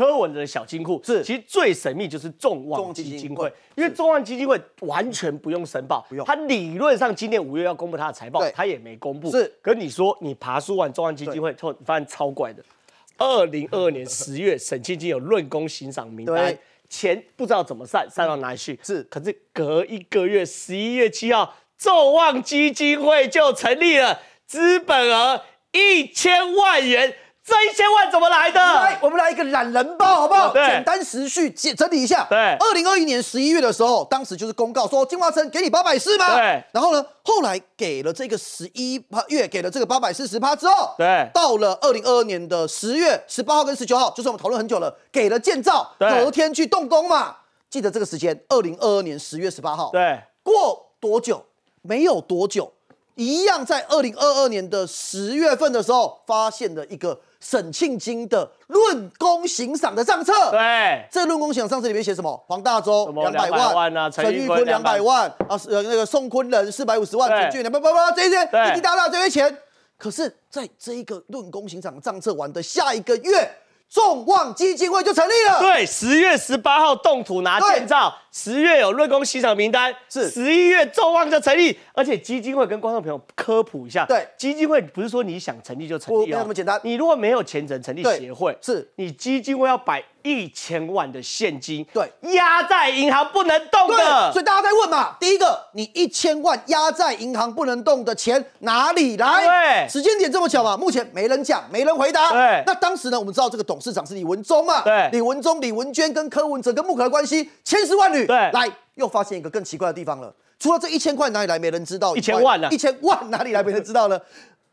柯文的小金库是，其实最神秘就是众望基金会，因为众望基金会完全不用申报，它理论上今年五月要公布它的财报，它也没公布。是，可你说你爬书完众望基金会后，发现超怪的。二零二二年十月，沈清清有论功行赏名单，钱不知道怎么散，散到哪去？是，可是隔一个月，十一月七号，众望基金会就成立了，资本额一千万元。这一千万怎么来的？来，我们来一个懒人包，好不好？简单时序整整理一下。对，二零二一年十一月的时候，当时就是公告说，金华城给你八百四嘛。对，然后呢，后来给了这个十一月给了这个八百四十趴之后，对，到了二零二二年的十月十八号跟十九号，就是我们讨论很久了，给了建造，隔天去动工嘛。记得这个时间，二零二二年十月十八号。对，过多久？没有多久，一样在二零二二年的十月份的时候，发现了一个。沈庆金的论功行赏的账册，对，这论功行赏上册里面写什么？黄大州两百万，陈玉坤两百万啊，呃，那个宋坤仁四百五十万，陈俊两百不不，这些，滴滴答答这些钱。可是，在这一个论功行赏账册完的下一个月，众望基金会就成立了。对，十月十八号动土拿建造。十月有润公洗赏名单，是十一月众望就成立，而且基金会跟观众朋友科普一下，对，基金会不是说你想成立就成立哦，那么简单。你如果没有钱，怎成立协会？是你基金会要摆一千万的现金，对，压在银行不能动的。所以大家在问嘛，第一个，你一千万压在银行不能动的钱哪里来？对，时间点这么巧嘛，目前没人讲，没人回答。对，那当时呢，我们知道这个董事长是李文忠嘛？对，李文忠、李文娟跟柯文哲跟木可的关系千丝万缕。对，来又发现一个更奇怪的地方了。除了这一千块哪里来，没人知道。一千万呢？一千万哪里来，没人知道呢？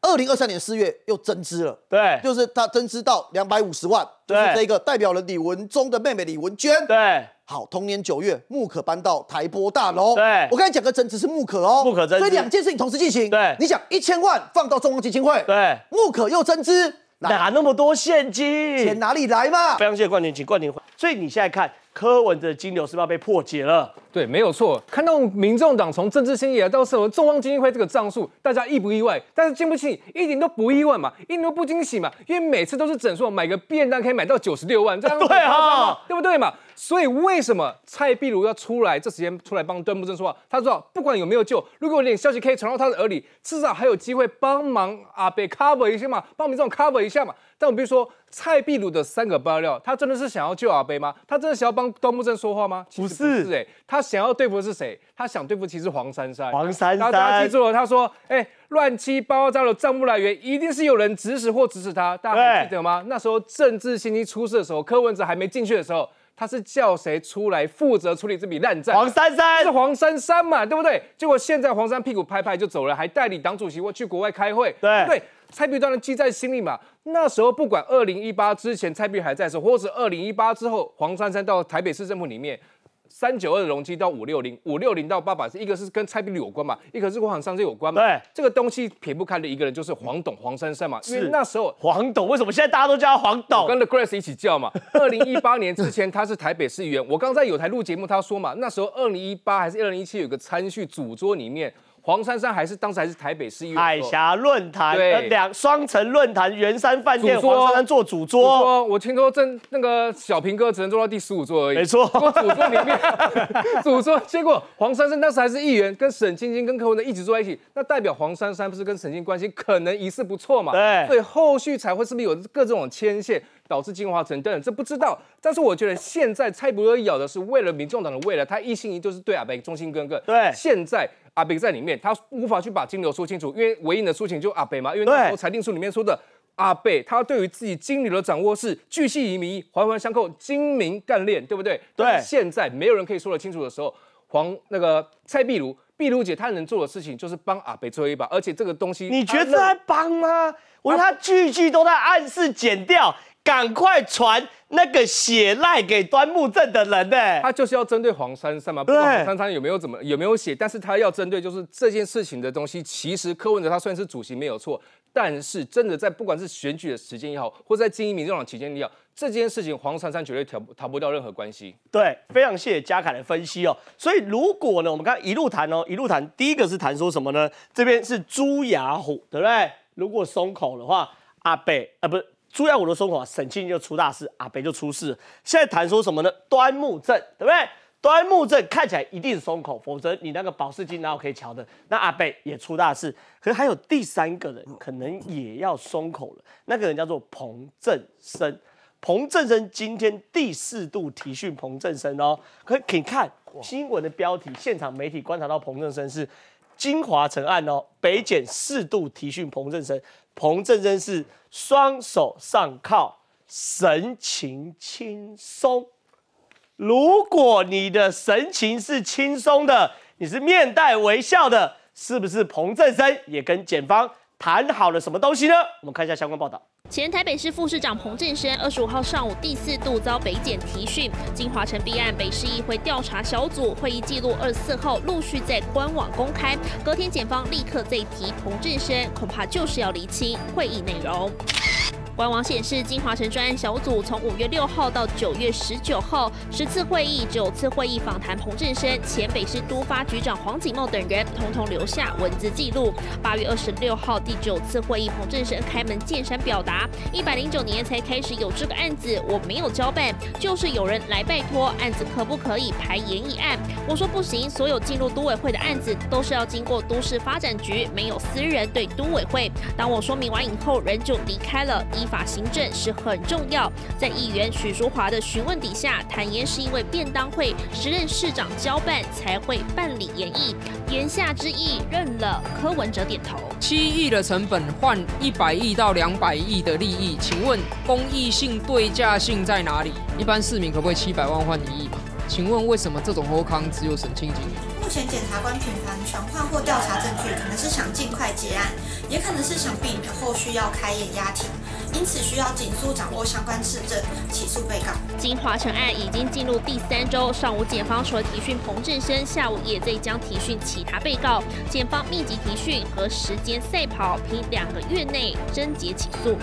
二零二三年四月又增资了，对，就是他增资到两百五十万，就是这个代表了李文忠的妹妹李文娟。对，好，同年九月木可搬到台波大楼。对，我跟你讲个增值是木可哦，木可增资，所以两件事情同时进行。对，你想一千万放到中央基金会，对，木可又增资，哪那么多现金？钱哪里来嘛？非常谢谢冠廷，请冠廷。所以你现在看。柯文的金流是不是要被破解了？对，没有错。看到民众党从政治献意到什么众望基金会这个账数，大家意不意外？但是惊喜一点都不意外嘛，一点都不惊喜嘛，因为每次都是整数，买个便当可以买到九十六万这样 对啊，对不对嘛？所以为什么蔡壁如要出来这时间出来帮端木正说话？他说不管有没有救，如果有点消息可以传到他的耳里，至少还有机会帮忙啊，被 cover 一下嘛，帮民众 cover 一下嘛。但我比如说蔡壁如的三个爆料，他真的是想要救阿贝吗？他真的想要帮端木正说话吗？不是，是哎，他想要对付的是谁？他想对付其实黄珊珊。黄珊珊，大家记住了，他说，哎，乱七八糟的账目来源，一定是有人指使或指使他。大家记得吗？那时候政治信息出事的时候，柯文哲还没进去的时候，他是叫谁出来负责处理这笔烂账？黄珊珊，是黄珊珊嘛，对不对？结果现在黄珊屁股拍拍就走了，还代理党主席，我去国外开会，对对。蔡壁端记在心里嘛？那时候不管二零一八之前蔡壁还在的时候，或者是二零一八之后黄珊珊到台北市政府里面，三九二的容积到五六零，五六零到八百，一个是跟蔡壁率有关嘛，一个是跟黄珊珊有关嘛。对，这个东西撇不开的一个人就是黄董黄珊珊嘛。因为那时候黄董为什么现在大家都叫他黄董？跟 The Grace 一起叫嘛。二零一八年之前他是台北市议员，我刚在有台录节目他说嘛，那时候二零一八还是二零一七有个参叙主桌里面。黄珊珊还是当时还是台北市议员，海峡论坛、两双城论坛、圆山饭店，黄珊珊做主桌。我听说郑那个小平哥只能做到第十五桌而已。没错，坐主桌里面，主桌。结果黄珊珊当时还是议员，跟沈晶晶、跟柯文哲一直坐在一起，那代表黄珊珊不是跟沈晶关系可能疑似不错嘛？对，所以后续才会是不是有各种牵线？导致化华等等，这不知道。但是我觉得现在蔡伯如咬的是为了民众党的未来，他一心一意就是对阿北忠心耿耿。对，现在阿北在里面，他无法去把金流说清楚，因为唯一的说清就阿北嘛。因为从裁定书里面说的阿北，他对于自己金流的掌握是巨细靡遗，环环相扣，精明干练，对不对？对。现在没有人可以说得清楚的时候，黄那个蔡碧如，碧如姐她能做的事情就是帮阿北最后一把。而且这个东西，你觉得在帮吗？我说他句句都在暗示剪掉。赶快传那个血赖给端木镇的人呢？他就是要针对黄珊珊嘛，不管黄珊珊有没有怎么有没有写，但是他要针对就是这件事情的东西。其实柯文哲他虽然是主席没有错，但是真的在不管是选举的时间也好，或在经营民众党期间也好，这件事情黄珊珊绝对逃不逃不掉任何关系。对，非常谢谢嘉凯的分析哦。所以如果呢，我们刚刚一路谈哦，一路谈，第一个是谈说什么呢？这边是朱雅虎，对不对？如果松口的话，阿贝啊，不是。朱亚武的松口，沈庆就出大事，阿北就出事。现在谈说什么呢？端木正，对不对？端木正看起来一定松口，否则你那个保释金哪有可以瞧的？那阿北也出大事，可是还有第三个人可能也要松口了。那个人叫做彭正生，彭正生今天第四度提讯彭正生哦。可请看新闻的标题，现场媒体观察到彭正生是金华城案哦，北检四度提讯彭正生。彭正生是双手上靠，神情轻松。如果你的神情是轻松的，你是面带微笑的，是不是？彭正生也跟检方。谈好了什么东西呢？我们看一下相关报道。前台北市副市长彭振声二十五号上午第四度遭北检提讯，金华城弊案北市议会调查小组会议记录二十四号陆续在官网公开，隔天检方立刻再提彭振声，恐怕就是要厘清会议内容。官网显示，金华城专案小组从五月六号到九月十九号十次会议，九次会议访谈彭振生、前北市都发局长黄景茂等人，通通留下文字记录。八月二十六号第九次会议，彭振生开门见山表达：一百零九年才开始有这个案子，我没有交办，就是有人来拜托案子可不可以排延议案，我说不行，所有进入都委会的案子都是要经过都市发展局，没有私人对都委会。当我说明完以后，人就离开了。一法行政是很重要，在议员许淑华的询问底下，坦言是因为便当会时任市长交办才会办理演绎言下之意认了。柯文哲点头。七亿的成本换一百亿到两百亿的利益，请问公益性对价性在哪里？一般市民可不可以七百万换一亿嘛？请问为什么这种后康只有沈清景？目前检察官频繁传唤或调查证据，可能是想尽快结案，也可能是想避免后续要开演押庭。因此需要紧速掌握相关事政，起诉被告。金华城案已经进入第三周，上午检方除了提讯彭振生，下午也在将提讯其他被告。检方密集提讯和时间赛跑，凭两个月内侦结起诉。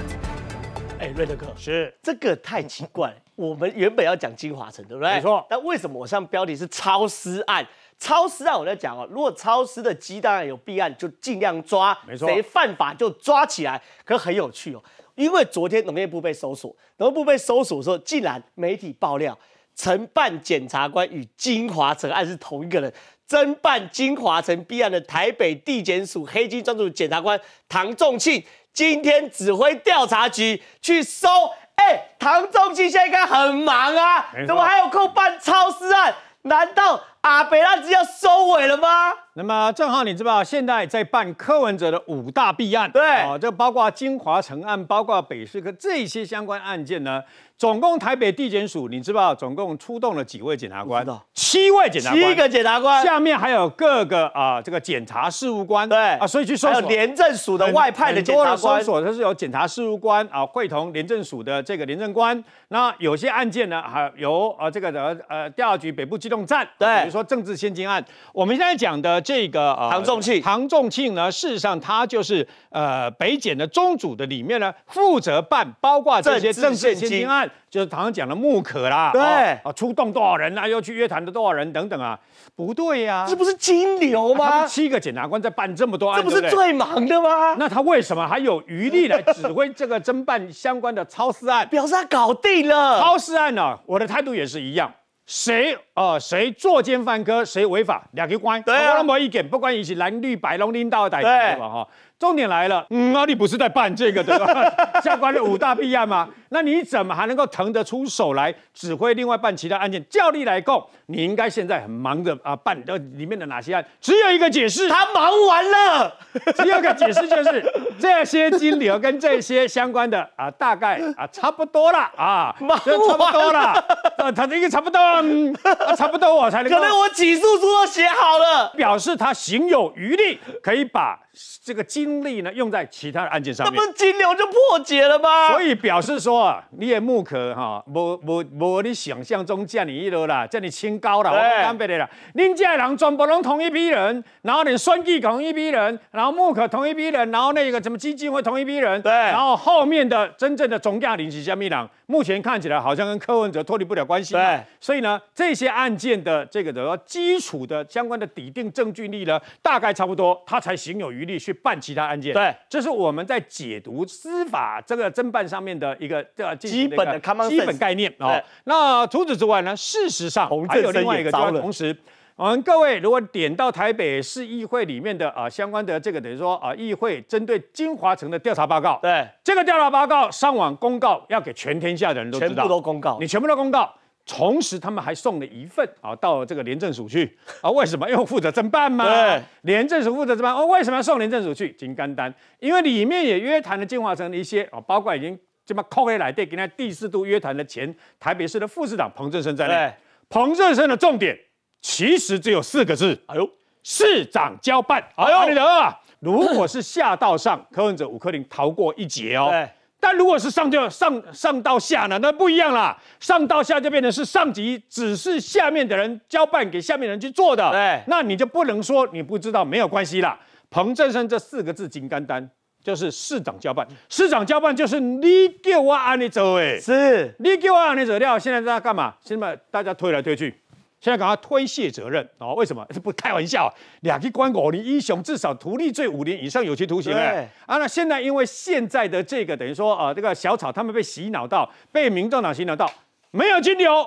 哎，瑞德哥，是这个太奇怪。我们原本要讲金华城，对不对？没错。但为什么我上标题是超尸案？超尸案我在讲哦，如果超尸的鸡蛋然有弊案，就尽量抓，没错，谁犯法就抓起来。可很有趣哦。因为昨天农业部被搜索，农业部被搜索的时候，竟然媒体爆料承办检察官与金华城案是同一个人，侦办金华城弊案的台北地检署黑金专案检察官唐仲庆，今天指挥调查局去搜。哎，唐仲庆现在应该很忙啊，怎么还有空办超市案？难道阿北拉兹要收尾了吗？那么正好，你知道现在在办柯文哲的五大弊案，对，哦，这包括金华城案，包括北市科这些相关案件呢？总共台北地检署，你知道总共出动了几位检察官？七位检察官，七个检察官。下面还有各个啊，这个检察事务官。对啊，所以去搜索廉政署的外派的检察官，它是有检察事务官啊，会同廉政署的这个廉政官。那有些案件呢，还由啊这个呃调查局北部机动站。对，比如说政治现金案。我们现在讲的这个呃、唐仲庆，唐仲庆呢，事实上他就是呃北检的中组的里面呢，负责办包括这些政治现金案。就是常常讲了木可啦，对啊，出动多少人啊，又去约谈的多少人等等啊，不对呀，这不是金流吗？七个检察官在办这么多案，这不是最忙的吗？那他为什么还有余力来指挥这个侦办相关的超市案？表示他搞定了超市案呢？我的态度也是一样，谁？哦，谁作奸犯科，谁违法，两个官，对，那么一点，不管你是蓝绿白龙领导的，对吧？哈，重点来了，嗯，阿里不是在办这个对吧？在 办的五大弊案嘛，那你怎么还能够腾得出手来指挥另外办其他案件？教例来供，你应该现在很忙着啊，办的里面的哪些案？只有一个解释，他忙完了。第 二个解释就是，这些金流跟这些相关的啊，大概啊，差不多了啊，差不多了，他这个差不多。啊，差不多我才能。可能我起诉书都写好了，表示他行有余力，可以把这个精力呢用在其他的案件上面。不是金流就破解了吗？所以表示说，啊，你也木可哈，无无无你想象中见你一楼啦，见你清高了，我干别的了。您家人总不拢同一批人，然后你孙记同一批人，然后木可同一批人，然后那个什么基金会同一批人，对，然后后面的真正的总亚领主席秘党，目前看起来好像跟柯文哲脱离不了关系。对，所以呢这些。案件的这个的基础的相关的抵定证据力呢，大概差不多，他才行有余力去办其他案件。对，这是我们在解读司法这个侦办上面的一个呃基本的基本概念啊。那除此之外呢，事实上还有另外一个，同时，我们各位如果点到台北市议会里面的啊相关的这个等于说啊议会针对金华城的调查报告，对这个调查报告上网公告要给全天下的人都知道，全部都公告，你全部都公告。同时，他们还送了一份啊到这个廉政署去啊？为什么？因为负责侦办嘛。对。廉政署负责侦办，哦，为什么要送廉政署去？金刚丹，因为里面也约谈了进化成的一些啊，包括已经这么靠回来对，跟他第四度约谈的前台北市的副市长彭振声在内。彭振声的重点其实只有四个字：哎呦，市长交办。哎呦，你等啊，如果是下道上，柯文哲、吴克林逃过一劫哦。对。但如果是上就上上到下呢，那不一样啦。上到下就变成是上级指示下面的人交办给下面人去做的。对，那你就不能说你不知道没有关系啦。彭振生这四个字紧干单，就是市长交办。市长交办就是你给我安你走。哎，是你给我安你走。掉。现在在干嘛？现在大家推来推去。现在赶快推卸责任哦？为什么？这 不开玩笑，两个关狗你英雄至少徒立罪五年以上有期徒刑。哎，啊，那现在因为现在的这个等于说啊，这个小草他们被洗脑到，被民众党洗脑到，没有金流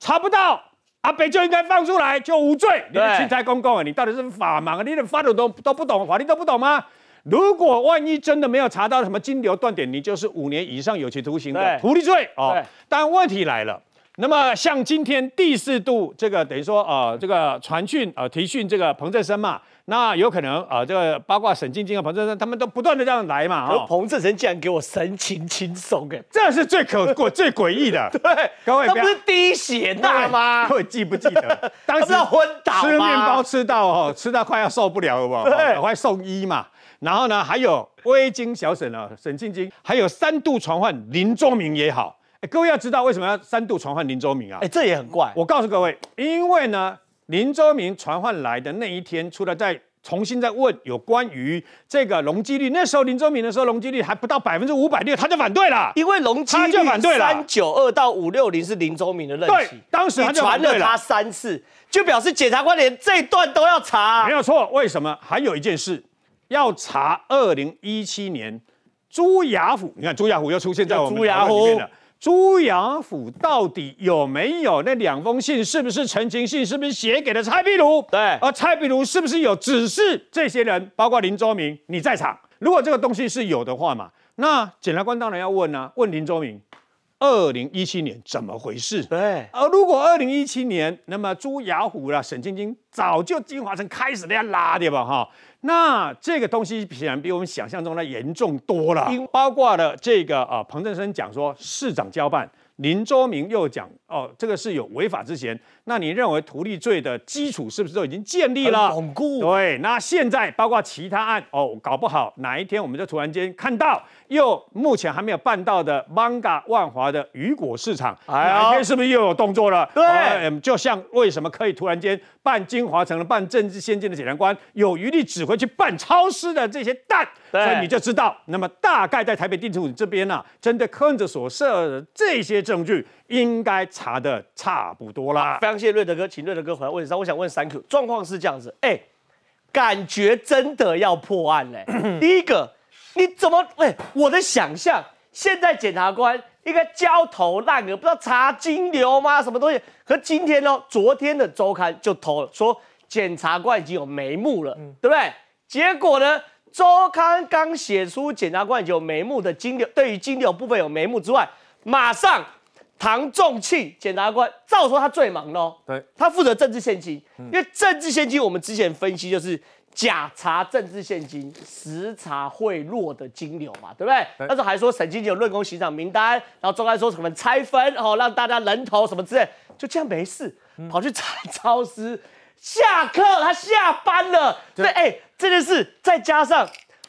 查不到，阿北就应该放出来就无罪。你的钦差公公啊，你到底是法盲啊？你连法律都都不懂，法律都不懂吗？如果万一真的没有查到什么金流断点，你就是五年以上有期徒刑的徒立罪哦。但问题来了。那么像今天第四度这个等于说啊，这个传讯啊提讯这个彭振声嘛，那有可能啊，这个八卦沈晶晶和彭振声他们都不断的这样来嘛，哦、彭振声竟然给我神情轻松，这是最可最诡异的。对，各位，他不是滴血的吗？各位记不记得 当时要昏倒吃面包吃到哦，吃到快要受不了了不赶快送医嘛。然后呢，还有微晶小沈啊，沈晶晶，还有三度传唤林宗明也好。各位要知道为什么要三度传唤林周明啊？哎，这也很怪。我告诉各位，因为呢，林周明传唤来的那一天，除了在重新在问有关于这个容积率，那时候林周明的时候容积率还不到百分之五百六，他就反对了，因为容积率三九二到五六零是林周明的任期，当时传了他三次，就表示检察官连这一段都要查，没有错。为什么？还有一件事要查，二零一七年朱雅虎，你看朱雅虎又出现在我们里面了。朱养甫到底有没有那两封信？是不是陈情信？是不是写给了蔡壁如？对，而蔡壁如是不是有指示这些人，包括林周明，你在场？如果这个东西是有的话嘛，那检察官当然要问啊，问林周明。二零一七年怎么回事？对，而如果二零一七年，那么朱雅虎啦、沈晶晶早就金华城开始那样拉对吧？哈，那这个东西显然比我们想象中的严重多了。包括了这个啊，彭正生讲说市长交办，林周明又讲哦，这个是有违法之嫌。那你认为图利罪的基础是不是都已经建立了、巩固？对，那现在包括其他案哦，搞不好哪一天我们就突然间看到。又目前还没有办到的，芒果万华的雨果市场，哎天是不是又有动作了？对，就像为什么可以突然间办金华城了，办政治先进的检察官有余力指挥去办超市的这些蛋，所以你就知道。那么大概在台北地检署这边啊，针对柯文哲所涉的这些证据，应该查的差不多啦。非常谢瑞德哥，请瑞德哥回来问一下，我想问三克状况是这样子，哎，感觉真的要破案嘞。第一个。你怎么？哎，我的想象，现在检察官应该焦头烂额，不知道查金流吗？什么东西？可今天呢？昨天的周刊就投了，说检察官已经有眉目了，对不对？结果呢？周刊刚写出检察官有眉目的金流，对于金流部分有眉目之外，马上唐仲庆检察官，照说他最忙喽，对他负责政治献金，因为政治献金，我们之前分析就是。假查政治现金，实查贿赂的金流嘛，对不对？那时候还说沈金金有论功行赏名单，然后中台说什么拆分哦，让大家人头什么之类，就这样没事跑去查超市，下课他下班了，对，哎，这件事再加上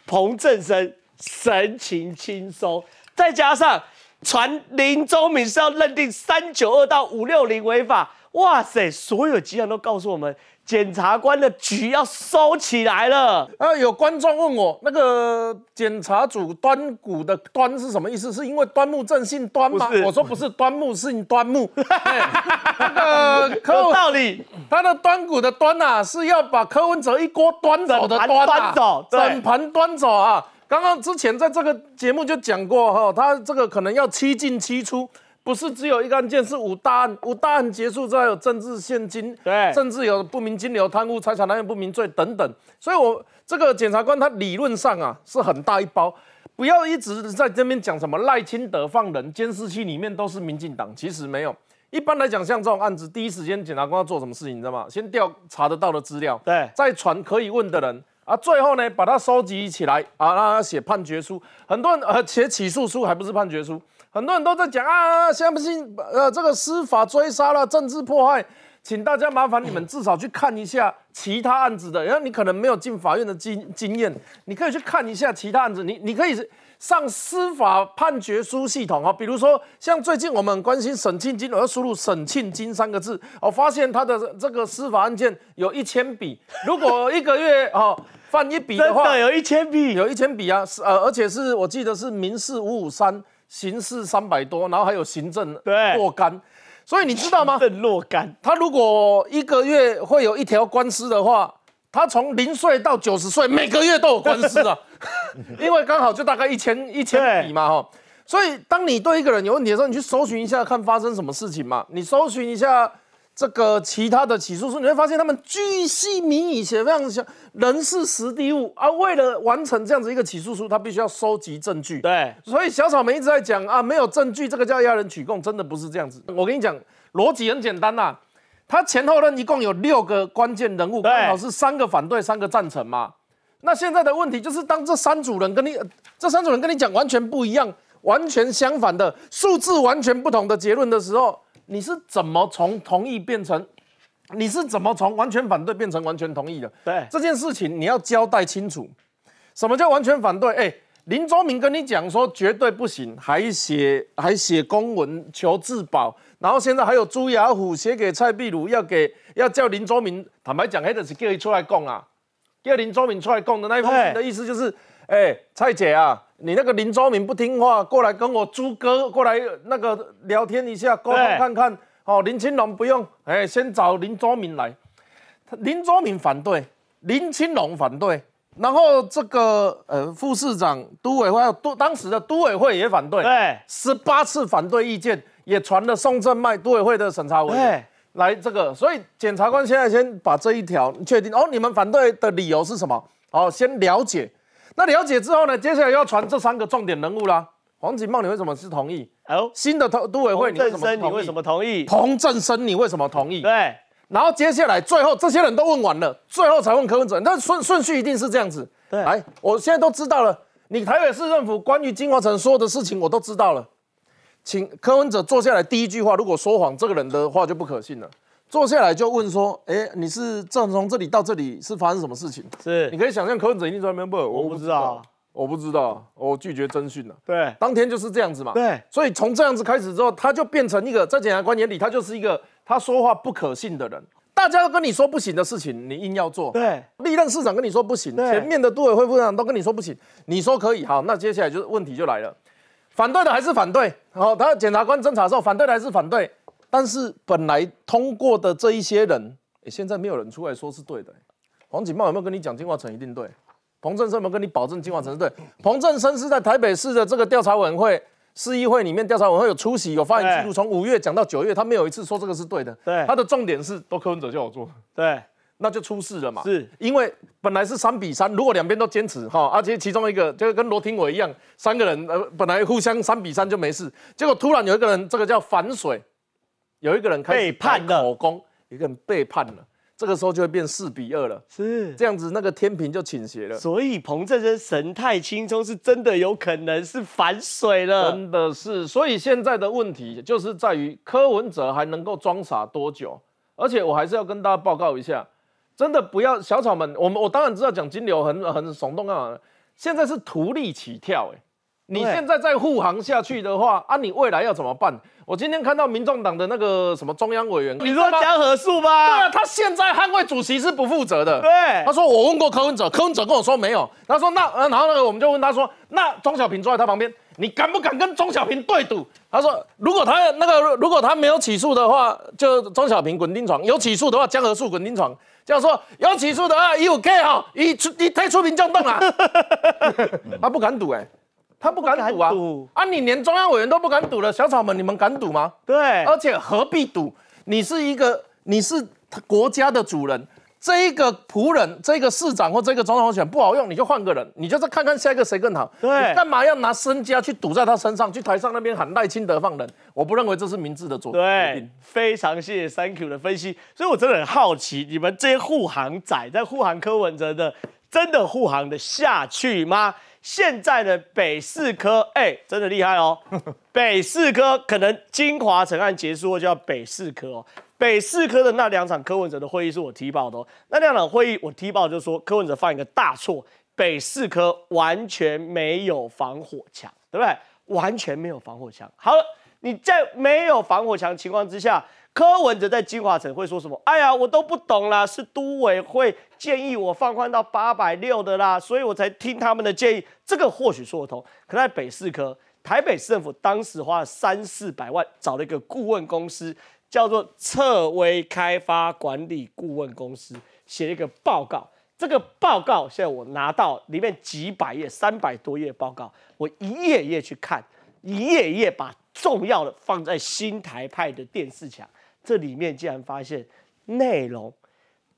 彭正生神情轻松，再加上传林宗敏是要认定三九二到五六零违法，哇塞，所有迹象都告诉我们。检察官的局要收起来了。呃，有观众问我，那个检察组端谷的端是什么意思？是因为端木正姓端吗？我说不是，端木姓端木。那个科道理，他的端谷的端呐，是要把柯文哲一锅端走的端啊，整盘端走啊。刚刚之前在这个节目就讲过哈，他这个可能要七进七出。不是只有一个案件，是五大案。五大案结束之后，有政治现金，对，甚至有不明金流、贪污财产来源不明罪等等。所以，我这个检察官他理论上啊是很大一包。不要一直在这边讲什么赖清德放人，监视器里面都是民进党，其实没有。一般来讲，像这种案子，第一时间检察官要做什么事情，你知道吗？先调查得到的资料，对，再传可以问的人，啊，最后呢把它收集起来，啊，让他写判决书。很多人呃写起诉书，还不是判决书。很多人都在讲啊，相信呃这个司法追杀了政治破害，请大家麻烦你们至少去看一下其他案子的。然后你可能没有进法院的经经验，你可以去看一下其他案子。你你可以上司法判决书系统啊，比如说像最近我们关心沈庆金，我要输入沈庆金三个字，哦，发现他的这个司法案件有一千笔。如果一个月哦犯一笔的话，有一千笔，有一千笔啊，是呃而且是我记得是民事五五三。刑事三百多，然后还有行政若干，所以你知道吗？若干，他如果一个月会有一条官司的话，他从零岁到九十岁每个月都有官司啊，因为刚好就大概一千一千笔嘛哈。所以当你对一个人有问题的时候，你去搜寻一下看发生什么事情嘛，你搜寻一下。这个其他的起诉书，你会发现他们巨细靡遗，写非常像人事实地物啊。为了完成这样子一个起诉书，他必须要收集证据。对，所以小草莓一直在讲啊，没有证据，这个叫压人取供，真的不是这样子。我跟你讲，逻辑很简单呐，他前后呢一共有六个关键人物，刚好是三个反对，三个赞成嘛。那现在的问题就是，当这三组人跟你这三组人跟你讲完全不一样、完全相反的数字、完全不同的结论的时候。你是怎么从同意变成？你是怎么从完全反对变成完全同意的？对这件事情，你要交代清楚。什么叫完全反对？哎，林卓明跟你讲说绝对不行，还写还写公文求自保。然后现在还有朱雅虎写给蔡碧如，要给要叫林卓明坦白讲，那是叫他出来供啊，叫林卓明出来供的那一封信的意思就是，哎，蔡姐啊。你那个林昭明不听话，过来跟我朱哥过来那个聊天一下，沟通看看。哦，林青龙不用，哎，先找林昭明来。林昭明反对，林青龙反对，然后这个呃，副市长、都委会都当时的都委会也反对。对，十八次反对意见也传了宋振迈都委会的审查委员来这个，所以检察官现在先把这一条确定。哦，你们反对的理由是什么？好，先了解。那了解之后呢？接下来要传这三个重点人物啦。黄锦茂，你为什么是同意？哦，新的都都委会，你为什么同意？彭振生，你为什么同意？对。然后接下来最后这些人都问完了，最后才问柯文哲。那顺顺序一定是这样子。对。我现在都知道了，你台北市政府关于金华城所有的事情我都知道了，请柯文哲坐下来，第一句话如果说谎，这个人的话就不可信了。坐下来就问说：“哎，你是正从这里到这里是发生什么事情？”是，你可以想象，柯文哲一定在 member，我不知道，我不知道，我拒绝征讯了。对，当天就是这样子嘛。对，所以从这样子开始之后，他就变成一个在检察官眼里，他就是一个他说话不可信的人。大家都跟你说不行的事情，你硬要做。对，历任市长跟你说不行，前面的都委会副长都跟你说不行，你说可以好，那接下来就是问题就来了，反对的还是反对。好，他检察官侦查之后，反对的还是反对。但是本来通过的这一些人，哎，现在没有人出来说是对的。黄锦茂有没有跟你讲金华城一定对？彭正生有没有跟你保证金华城是对？彭正生是在台北市的这个调查委员会、市议会里面调查委员会有出席、有发言记录，从五月讲到九月，他没有一次说这个是对的。对，他的重点是都柯文哲叫我做。对，那就出事了嘛。是因为本来是三比三，如果两边都坚持哈，而且其中一个就跟罗廷伟一样，三个人呃本来互相三比三就没事，结果突然有一个人这个叫反水。有一个人背叛了口供，一个人背叛了，这个时候就会变四比二了，是这样子，那个天平就倾斜了。所以彭振真神态轻松，是真的有可能是反水了，真的是。所以现在的问题就是在于柯文哲还能够装傻多久？而且我还是要跟大家报告一下，真的不要小草们，我们我当然知道讲金流很很耸动干嘛，现在是徒力起跳，哎，你现在在护航下去的话，啊，你未来要怎么办？我今天看到民众党的那个什么中央委员，你说江河树吗？对，他现在捍卫主席是不负责的。对，他说我问过柯文哲，柯文哲跟我说没有。他说那，然后那个我们就问他说，那钟小平坐在他旁边，你敢不敢跟钟小平对赌？他说如果他那个如果他没有起诉的话，就钟小平滚钉床；有起诉的话，江河树滚钉床。这样说有起诉的话，一五 K 哈，一出一推出名叫凳啊，他不敢赌哎。他不敢赌啊！啊，你连中央委员都不敢赌了，小草们，你们敢赌吗？对，而且何必赌？你是一个，你是国家的主人，这一个仆人，这个市长或这个总统选不好用，你就换个人，你就是看看下一个谁更好。对，干嘛要拿身家去赌在他身上？去台上那边喊赖清德放人，我不认为这是明智的做决非常谢谢 Thank you 的分析，所以我真的很好奇，你们这些护航仔在护航柯文哲的。真的护航的下去吗？现在的北四科，哎，真的厉害哦。北四科可能金华城案结束后要北四科哦。北四科的那两场柯文哲的会议是我踢爆的哦。那两场会议我踢爆就说柯文哲犯一个大错，北四科完全没有防火墙，对不对？完全没有防火墙。好了，你在没有防火墙情况之下。柯文哲在金华城会说什么？哎呀，我都不懂啦，是都委会建议我放宽到八百六的啦，所以我才听他们的建议。这个或许说得通。可在北市科，台北市政府当时花了三四百万，找了一个顾问公司，叫做策威开发管理顾问公司，写了一个报告。这个报告现在我拿到里面几百页、三百多页报告，我一页一页去看，一页一页把重要的放在新台派的电视墙。这里面竟然发现内容，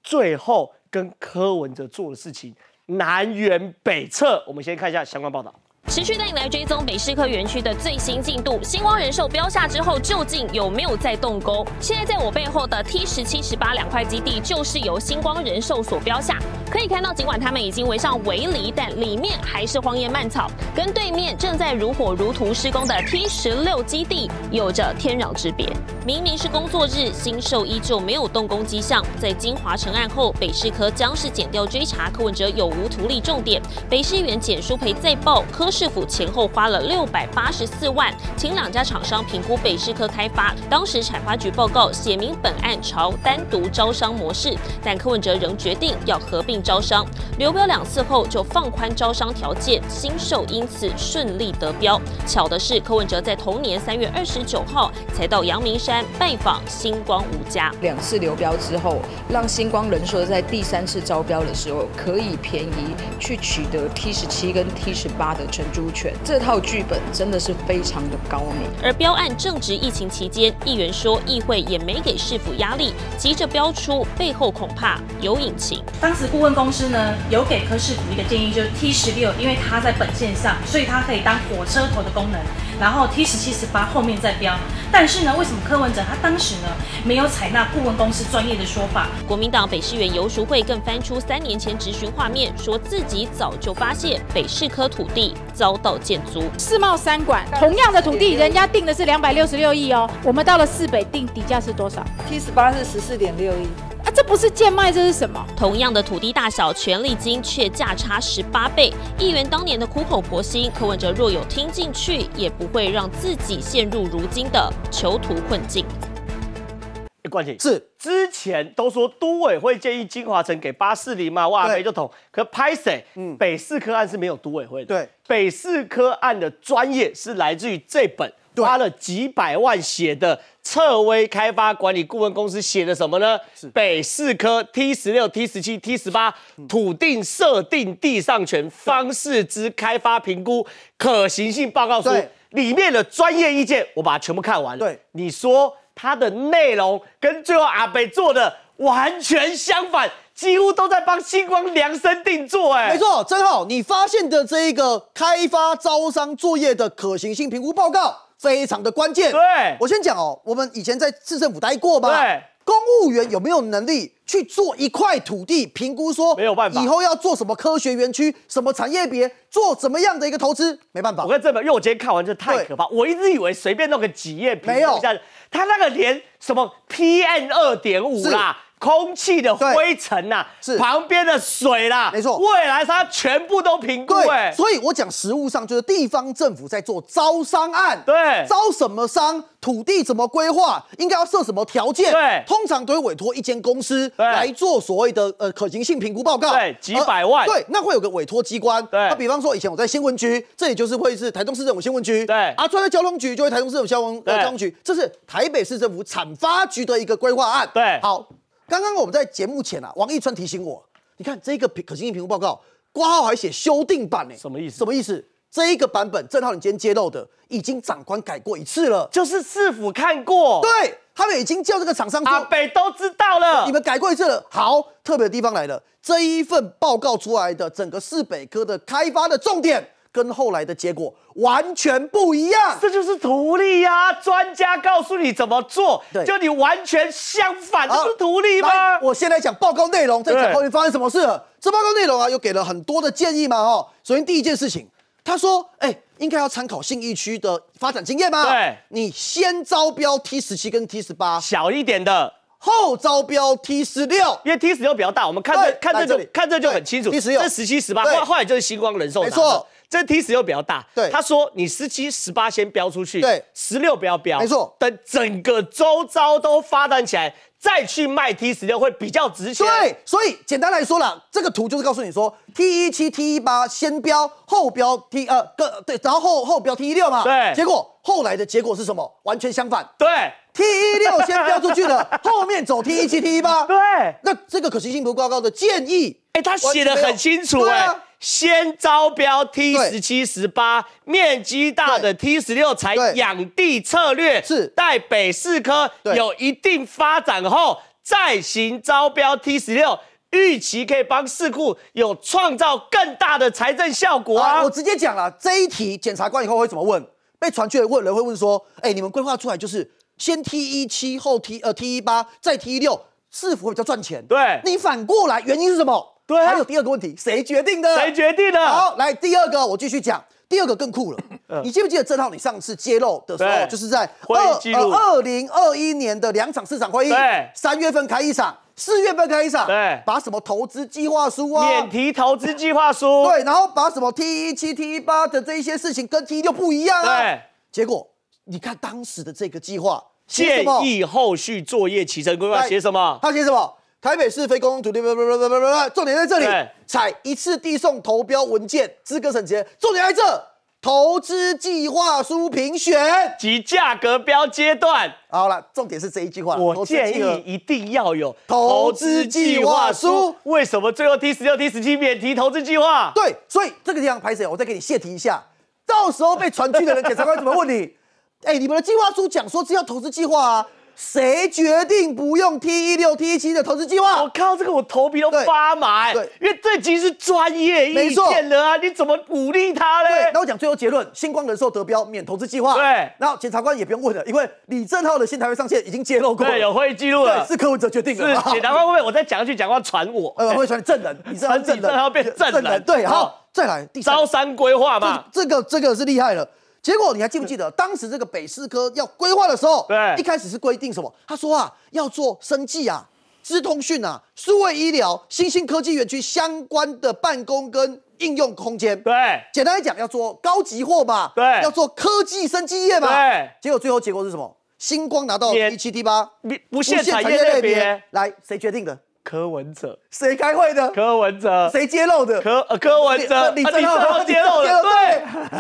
最后跟柯文哲做的事情南辕北辙。我们先看一下相关报道。持续带你来追踪北市科园区的最新进度。星光人寿标下之后，究竟有没有在动工？现在在我背后的 T 十七、十八两块基地，就是由星光人寿所标下。可以看到，尽管他们已经围上围篱，但里面还是荒野蔓草，跟对面正在如火如荼施工的 T 十六基地有着天壤之别。明明是工作日，新寿依旧没有动工迹象。在金华成案后，北市科将是减掉追查柯文哲有无图利重点。北市议员简淑培再报科。市府前后花了六百八十四万，请两家厂商评估北市科开发。当时产发局报告写明本案朝单独招商模式，但柯文哲仍决定要合并招商。流标两次后，就放宽招商条件，新秀因此顺利得标。巧的是，柯文哲在同年三月二十九号才到阳明山拜访星光五家。两次流标之后，让星光人说在第三次招标的时候可以便宜去取得 T 十七跟 T 十八的。猪犬》这套剧本真的是非常的高明。而标案正值疫情期间，议员说议会也没给市府压力，急着标出，背后恐怕有隐情。当时顾问公司呢有给科市府一个建议，就是 T 十六，因为它在本线上，所以它可以当火车头的功能，然后 T 十七、十八后面再标。但是呢，为什么柯文哲他当时呢没有采纳顾问公司专业的说法？国民党北市员游淑慧更翻出三年前质询画面，说自己早就发现北市科土地。遭到建租，世贸三馆同样的土地，人家定的是两百六十六亿哦，我们到了市北定底价是多少？七十八是十四点六亿啊，这不是贱卖这是什么？同样的土地大小，权力金却价差十八倍。议员当年的苦口婆心，柯文哲若有听进去，也不会让自己陷入如今的囚徒困境。关系是之前都说都委会建议金华城给八四零嘛，哇，没就捅。可拍谁？嗯，北四科案是没有都委会的。对，北四科案的专业是来自于这本花了几百万写的策威开发管理顾问公司写的什么呢？是北四科 T 十六、T 十七、T 十八土定设定地上权方式之开发评估可行性报告书里面的专业意见，我把它全部看完了。对，你说。它的内容跟最后阿北做的完全相反，几乎都在帮星光量身定做。哎，没错，曾浩，你发现的这一个开发招商作业的可行性评估报告非常的关键。对我先讲哦，我们以前在市政府待过吧？对，公务员有没有能力去做一块土地评估？说没有办法，以后要做什么科学园区、什么产业别，做怎么样的一个投资？没办法。我跟这本，因为我今天看完这太可怕，我一直以为随便弄个几页，没有。他那个连什么 PM 二点五啦？空气的灰尘呐，是旁边的水啦，没错。未来它全部都评估，对。所以我讲实物上就是地方政府在做招商案，对。招什么商，土地怎么规划，应该要设什么条件，对。通常都会委托一间公司来做所谓的呃可行性评估报告，对，几百万，对。那会有个委托机关，对。那比方说以前我在新闻局，这里就是会是台中市政府新闻局，对。啊，转到交通局就会台中市政府交通交通局，这是台北市政府产发局的一个规划案，对。好。刚刚我们在节目前啊，王一川提醒我，你看这一个可行性评估报告，挂号还写修订版呢，什么意思？什么意思？这一个版本正好你今天揭露的，已经长官改过一次了，就是市府看过，对，他们已经叫这个厂商市北都知道了，你们改过一次了。好，特别的地方来了，这一份报告出来的整个市北科的开发的重点。跟后来的结果完全不一样，这就是图例呀！专家告诉你怎么做，就你完全相反，这是图例吗？我先来讲报告内容，再讲后面发生什么事。这报告内容啊，又给了很多的建议嘛？哈，首先第一件事情，他说，哎，应该要参考信义区的发展经验吗？对，你先招标 T 十七跟 T 十八小一点的，后招标 T 十六，因为 T 十六比较大，我们看这看这就看这就很清楚，T 十六是十七、十八，后后来就是星光人寿。没错。这 T 十又比较大，对他说你十七、十八先标出去，对十六不要标，没错，等整个周遭都发展起来，再去卖 T 十六会比较值钱。对，所以简单来说了，这个图就是告诉你说 T 一七、T 一八先标后标 T，呃，个对，然后后标 T 一六嘛，对，结果后来的结果是什么？完全相反。对，T 一六先标出去了，后面走 T 一七、T 一八。对，那这个可行性不够高的建议，哎，他写的很清楚，哎。先招标 T 十七、十八面积大的 T 十六才养地策略，是待北市科有一定发展后再行招标 T 十六，预期可以帮四库有创造更大的财政效果啊！我直接讲了，这一题检察官以后会怎么问？被传去的问人会问说：，哎，你们规划出来就是先 T 一七后 T 呃 T 一八再 T 一六，是否比较赚钱？对，你反过来原因是什么？还有第二个问题，谁决定的？谁决定的？好，来第二个，我继续讲。第二个更酷了。你记不记得这浩，你上次揭露的时候，就是在二二零二一年的两场市场会议，三月份开一场，四月份开一场，对，把什么投资计划书啊？免提投资计划书。对，然后把什么 T 一七、T 一八的这一些事情跟 T 六不一样啊？对，结果你看当时的这个计划建议后续作业提成规划写什么？他写什么？台北市非公共土地，不不不不不不，重点在这里，采一次递送投标文件资格审结，重点在这投资计划书评选及价格标阶段。好了，重点是这一句话。我建议一定要有投资计划书。为什么最后 T 十六、T 十七免提投资计划？对，所以这个地方拍水，我再给你泄题一下。到时候被传去的人，检察官怎么问你？哎，你们的计划书讲说是要投资计划啊。谁决定不用 T 一六、T 一七的投资计划？我靠，这个我头皮都发麻对，因为这已经是专业意见了啊，你怎么鼓励他呢？对，那我讲最后结论，星光人寿得标免投资计划。对，然后检察官也不用问了，因为李正浩的新台会上线已经揭露过了，有会议记录了，是柯文哲决定的。是检察官会不会我再讲一句讲话传我？呃，会传 证人，你传证人还要变证人？对，好，再来第三招商规划嘛，这个这个是厉害了。结果你还记不记得当时这个北市科要规划的时候，对，一开始是规定什么？他说啊，要做生计啊、资通讯啊、数位医疗、新兴科技园区相关的办公跟应用空间。对，简单来讲，要做高级货吧？对，要做科技生级业吧？对。结果最后结果是什么？星光拿到 P 七 D 八，不限产业类别。来，谁决定的？柯文哲。谁开会的？柯文哲。谁揭露的？柯呃柯文哲，你你最后揭露了，对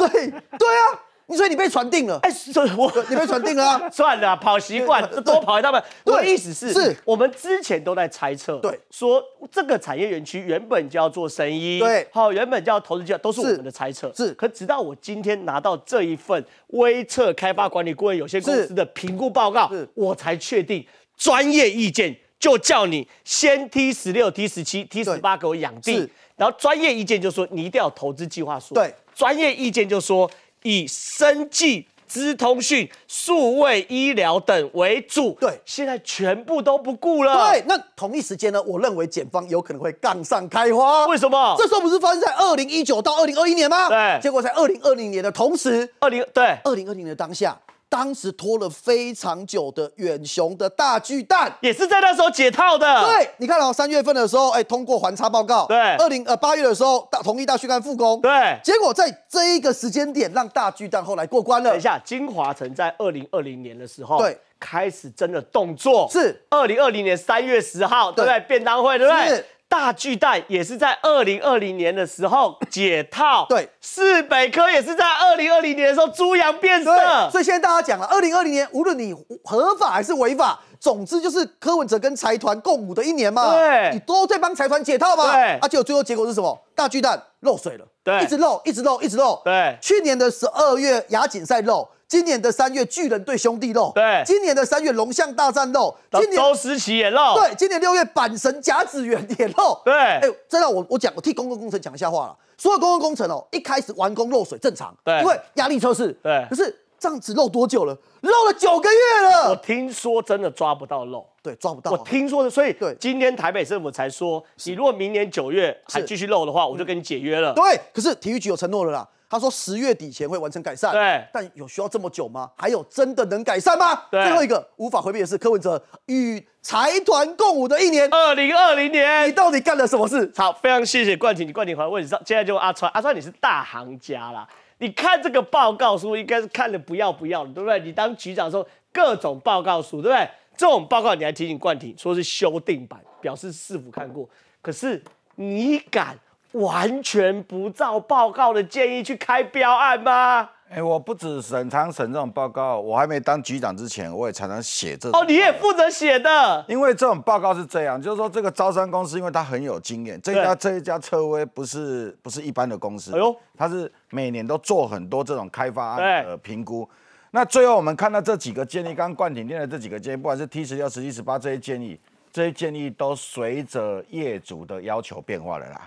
对对啊。所以你被传定了？哎，以我，你被传定了啊！算了，跑习惯，多跑一趟吧。我的意思是，是我们之前都在猜测，对，说这个产业园区原本就要做生意，对，好，原本就要投资计划，都是我们的猜测。是，可直到我今天拿到这一份微测开发管理顾问有限公司的评估报告，我才确定。专业意见就叫你先 T 十六、T 十七、T 十八给我养定，然后专业意见就说你一定要投资计划书。对，专业意见就说。以生技、资通讯、数位医疗等为主，对，现在全部都不顾了。对，那同一时间呢？我认为检方有可能会杠上开花。为什么？这候不是发生在二零一九到二零二一年吗？对，结果在二零二零年的同时，二零对二零二零的当下。当时拖了非常久的远雄的大巨蛋，也是在那时候解套的。对，你看哦，三月份的时候，哎，通过环差报告。对，二零呃八月的时候，大同意大巨蛋复工。对，结果在这一个时间点，让大巨蛋后来过关了。等一下，金华城在二零二零年的时候，对，开始真的动作是二零二零年三月十号，对不对？便当会，对不对？大巨蛋也是在二零二零年的时候解套，对，世北科也是在二零二零年的时候猪羊变色，所以现在大家讲了，二零二零年无论你合法还是违法。总之就是柯文哲跟财团共舞的一年嘛，对，你都在帮财团解套嘛，对，而且有最后结果是什么？大巨蛋漏水了，对，一直漏，一直漏，一直漏，对，去年的十二月亚锦赛漏，今年的三月巨人对兄弟漏，对，今年的三月龙象大战漏，今年周石奇也漏，对，今年六月板神甲子园也漏，对，哎，真的，我我讲，我替公共工程讲一下话了，所有公共工程哦，一开始完工漏水正常，对，因为压力测试，对，可是。这样子漏多久了？漏了九个月了。我听说真的抓不到漏，对，抓不到。我听说的，所以对，今天台北政府才说，你如果明年九月还继续漏的话，我就跟你解约了。对，可是体育局有承诺了啦，他说十月底前会完成改善。对，但有需要这么久吗？还有真的能改善吗？最后一个无法回避的是柯文哲与财团共舞的一年，二零二零年，你到底干了什么事？好，非常谢谢冠廷，你冠廷回问题上，在就阿川，阿川你是大行家啦。你看这个报告书，应该是看的不要不要的，对不对？你当局长的时候各种报告书，对不对？这种报告你还提醒冠廷说是修订版，表示市府看过，可是你敢完全不照报告的建议去开标案吗？哎，我不止审、查审这种报告，我还没当局长之前，我也常常写这。哦，你也负责写的。因为这种报告是这样，就是说这个招商公司，因为他很有经验，这家这一家车威不是不是一般的公司，哎呦，他是每年都做很多这种开发案的评估。那最后我们看到这几个建议，刚冠顶店的这几个建议，不管是 T 十、六、十七、十八这些建议，这些建议都随着业主的要求变化了啦。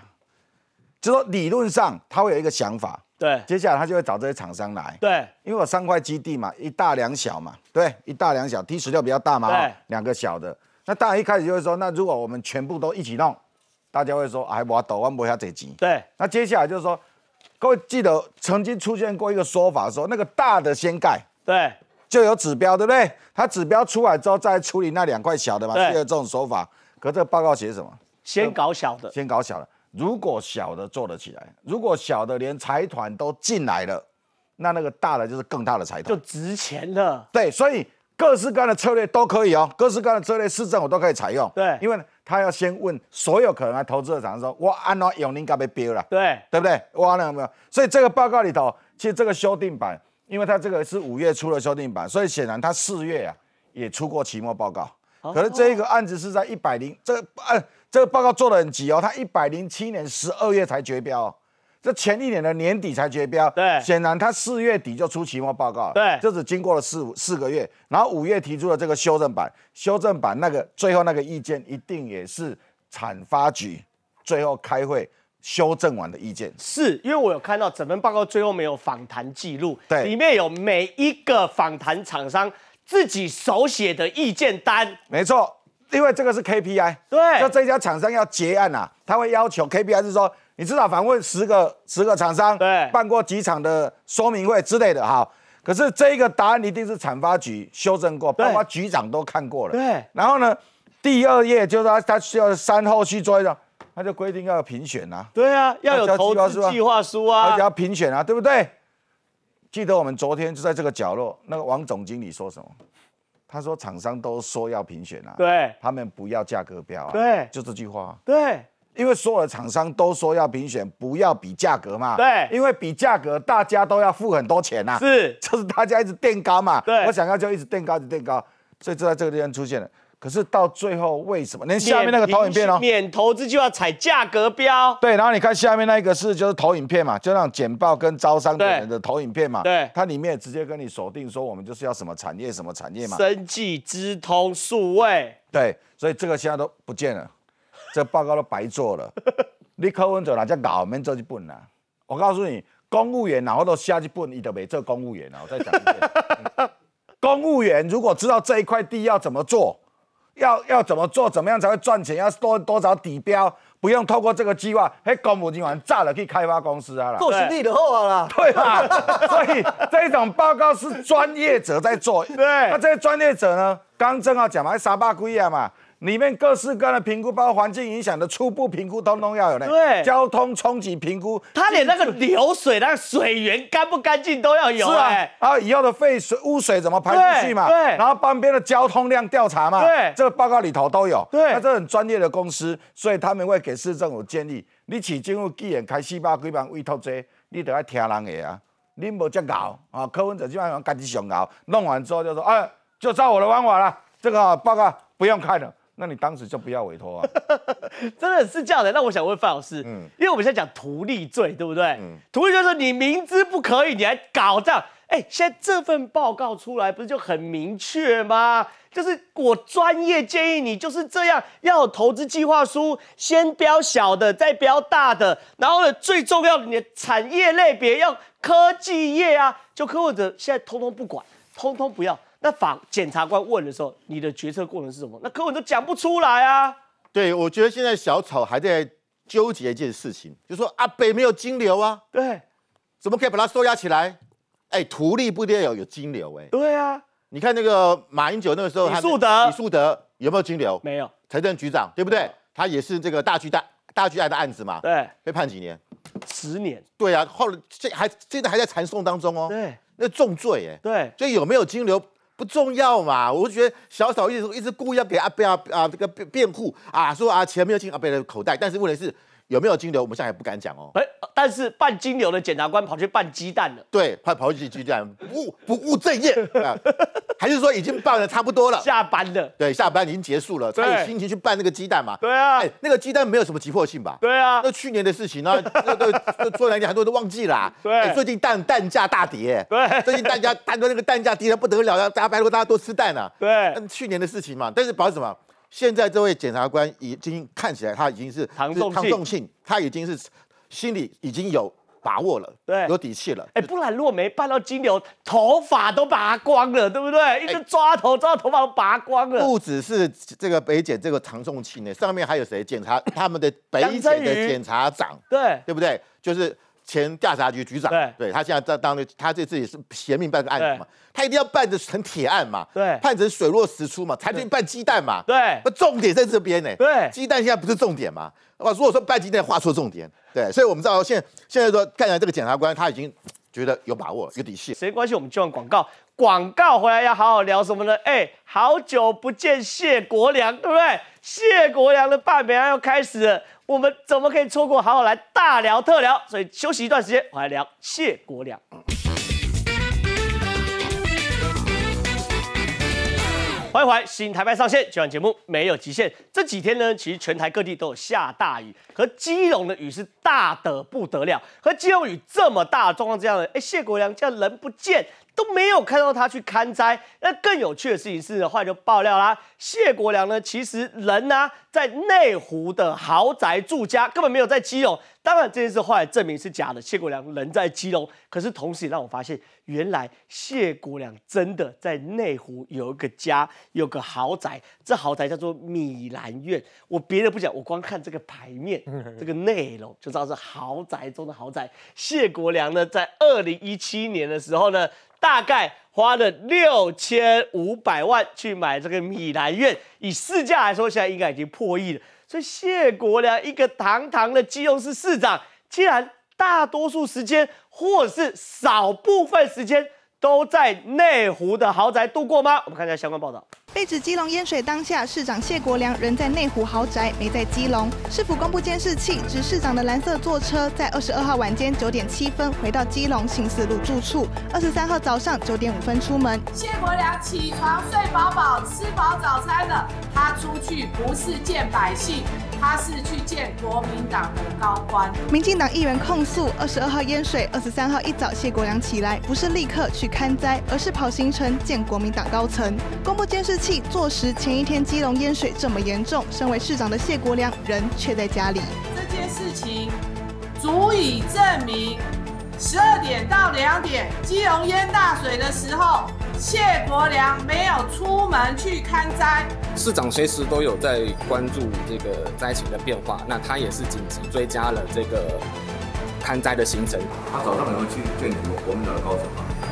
就说理论上他会有一个想法。对，接下来他就会找这些厂商来。对，因为我三块基地嘛，一大两小嘛。对，一大两小，T 十六比较大嘛，两个小的。那大然一开始就会说，那如果我们全部都一起弄，大家会说，哎，我抖，我摸下这机。对。那接下来就是说，各位记得曾经出现过一个说法，说那个大的先盖。对。就有指标，对不对？它指标出来之后再处理那两块小的嘛，需有这种手法。可这报告写什么？先搞小的。先搞小的。如果小的做得起来，如果小的连财团都进来了，那那个大的就是更大的财团，就值钱了。对，所以各式各样的策略都可以哦，各式各样的策略，市政我都可以采用。对，因为他要先问所有可能来投资的厂商，说我安老永宁该被标了。对，对不对？挖有没有？所以这个报告里头，其实这个修订版，因为他这个是五月初的修订版，所以显然他四月啊也出过期末报告。可能这一个案子是在一百零，这案。这个报告做的很急哦，他一百零七年十二月才绝标，这前一年的年底才绝标。对，显然他四月底就出期末报告了。对，这只经过了四五四个月，然后五月提出了这个修正版，修正版那个最后那个意见一定也是产发局最后开会修正完的意见。是，因为我有看到整份报告最后没有访谈记录，里面有每一个访谈厂商自己手写的意见单。没错。因为这个是 KPI，对，就这家厂商要结案啊，他会要求 KPI 是说，你至少访问十个十个厂商，对，办过几场的说明会之类的哈。可是这一个答案一定是产发局修正过，包括局长都看过了，对。然后呢，第二页就是他他需要三后续做的，他就规定要有评选啊，对啊，要有投资计划书啊，而且要评选啊，对不对？记得我们昨天就在这个角落，那个王总经理说什么？他说：“厂商都说要评选啊，对，他们不要价格标啊，对，就这句话，对，因为所有的厂商都说要评选，不要比价格嘛，对，因为比价格大家都要付很多钱呐，是，就是大家一直垫高嘛，对，我想要就一直垫高，一直垫高，所以就在这个地方出现了。”可是到最后，为什么连下面那个投影片哦，免投资就要踩价格标？对，然后你看下面那一个是就是投影片嘛，就那种简报跟招商的人的投影片嘛。对，它里面直接跟你锁定说我们就是要什么产业什么产业嘛。生技资通数位。对，所以这个现在都不见了，这报告都白做了。你科文走哪叫搞？我们这就笨啦！我告诉你，公务员然后都下去笨，你都没？这公务员啊，我再讲一遍，公务员如果知道这一块地要怎么做。要要怎么做，怎么样才会赚钱？要多多少底标？不用透过这个计划，嘿，公募基金完炸了，去开发公司啊啦，够实力的货啦，对吧？所以这种报告是专业者在做，对。那这些专业者呢？刚正好讲嘛，沙巴圭啊嘛。里面各式各样的评估，包括环境影响的初步评估，通通要有的。对，交通冲击评估，他连那个流水、那个水源干不干净都要有。是啊，然后以后的废水、污水怎么排出去嘛？对。然后旁边的交通量调查嘛？对。这个报告里头都有。对。那这很专业的公司，所以他们会给市政府建议。你市经府既然开四百几万委托这，你得要听人的啊。你无遮搞啊，科文者基本上赶紧上搞，弄完之后就说：“哎，就照我的方法啦。”这个报告不用看了。那你当时就不要委托啊，真的是这样的。那我想问范老师，嗯，因为我们现在讲图利罪，对不对？图利就是你明知不可以，你还搞这样。哎，现在这份报告出来不是就很明确吗？就是我专业建议你就是这样，要有投资计划书，先标小的，再标大的，然后呢，最重要的你产业类别要科技业啊，就科或者现在通通不管，通通不要。那法检察官问的时候，你的决策过程是什么？那柯文都讲不出来啊。对，我觉得现在小草还在纠结一件事情，就说阿北没有金流啊，对，怎么可以把他收押起来？哎，图利不一定有有金流，哎，对啊，你看那个马英九那个时候，李树德，李树德有没有金流？没有，财政局长，对不对？他也是这个大巨大大巨案的案子嘛，对，被判几年？十年。对啊，后来这还现在还在缠讼当中哦。对，那重罪，哎，对，所以有没有金流？不重要嘛？我就觉得小嫂一直一直故意要给阿贝啊啊这个辩辩护啊，说啊钱没有进阿贝的口袋，但是问题是。有没有金流？我们现在也不敢讲哦。哎，但是办金流的检察官跑去办鸡蛋了。对，快跑去办鸡蛋，不不务正业啊！还是说已经办的差不多了，下班了？对，下班已经结束了，才有心情去办那个鸡蛋嘛？对啊，哎，那个鸡蛋没有什么急迫性吧？对啊，那去年的事情呢，做做做来讲，很多人都忘记了。对，最近蛋蛋价大跌。对，最近蛋价蛋那个蛋价跌的不得了，大家拜托大家多吃蛋啊。对，嗯，去年的事情嘛，但是保什么？现在这位检察官已经看起来，他已经是唐宋庆，他已经是心里已经有把握了，对，有底气了。哎，不然如果没办到金流，头发都拔光了，对不对？一直抓头，抓到头发都拔光了。不只是这个北检这个唐宋庆呢，上面还有谁？检察他们的北检的检察长，对，对不对？就是。前调查局局长，对，他现在在当的，他这自己是嫌命办个案子嘛，他一定要办的成铁案嘛，判成水落石出嘛，才去办鸡蛋嘛，对，那重点在这边呢，对，鸡蛋现在不是重点嘛，哇，如果说办鸡蛋画错重点，对，所以我们知道现现在说，看来这个检察官他已经觉得有把握，有底气。谁关系，我们用广告，广告回来要好好聊什么呢？哎，好久不见谢国良，对不对？谢国良的办美案要开始了。我们怎么可以错过好好来大聊特聊？所以休息一段时间，我来聊谢国迎回来，新台派上线，今晚节目没有极限。这几天呢，其实全台各地都有下大雨，和基隆的雨是大的不得了。和基隆雨这么大，的状况这样的，哎，谢国良竟然人不见。都没有看到他去看灾。那更有趣的事情是，后来就爆料啦，谢国良呢，其实人呢在内湖的豪宅住家，根本没有在基隆。当然这件事后来证明是假的，谢国良人在基隆。可是同时也让我发现，原来谢国良真的在内湖有一个家，有个豪宅。这豪宅叫做米兰苑。我别的不讲，我光看这个牌面，这个内容就知道是豪宅中的豪宅。谢国良呢，在二零一七年的时候呢。大概花了六千五百万去买这个米兰苑，以市价来说，现在应该已经破亿了。所以谢国良一个堂堂的基隆市市长，竟然大多数时间或是少部分时间都在内湖的豪宅度过吗？我们看一下相关报道。被指基隆淹水当下，市长谢国良人在内湖豪宅，没在基隆。市府公布监视器，指市长的蓝色坐车在二十二号晚间九点七分回到基隆行驶路住处，二十三号早上九点五分出门。谢国良起床睡饱饱，吃饱早餐的，他出去不是见百姓，他是去见国民党的高官。民进党议员控诉：二十二号淹水，二十三号一早谢国良起来，不是立刻去看灾，而是跑行程见国民党高层。公布监视。坐实前一天基隆淹水这么严重，身为市长的谢国良人却在家里。这件事情足以证明，十二点到两点基隆淹大水的时候，谢国良没有出门去看灾。市长随时都有在关注这个灾情的变化，那他也是紧急追加了这个看灾的行程。他早上有没去见什么国民党高层啊？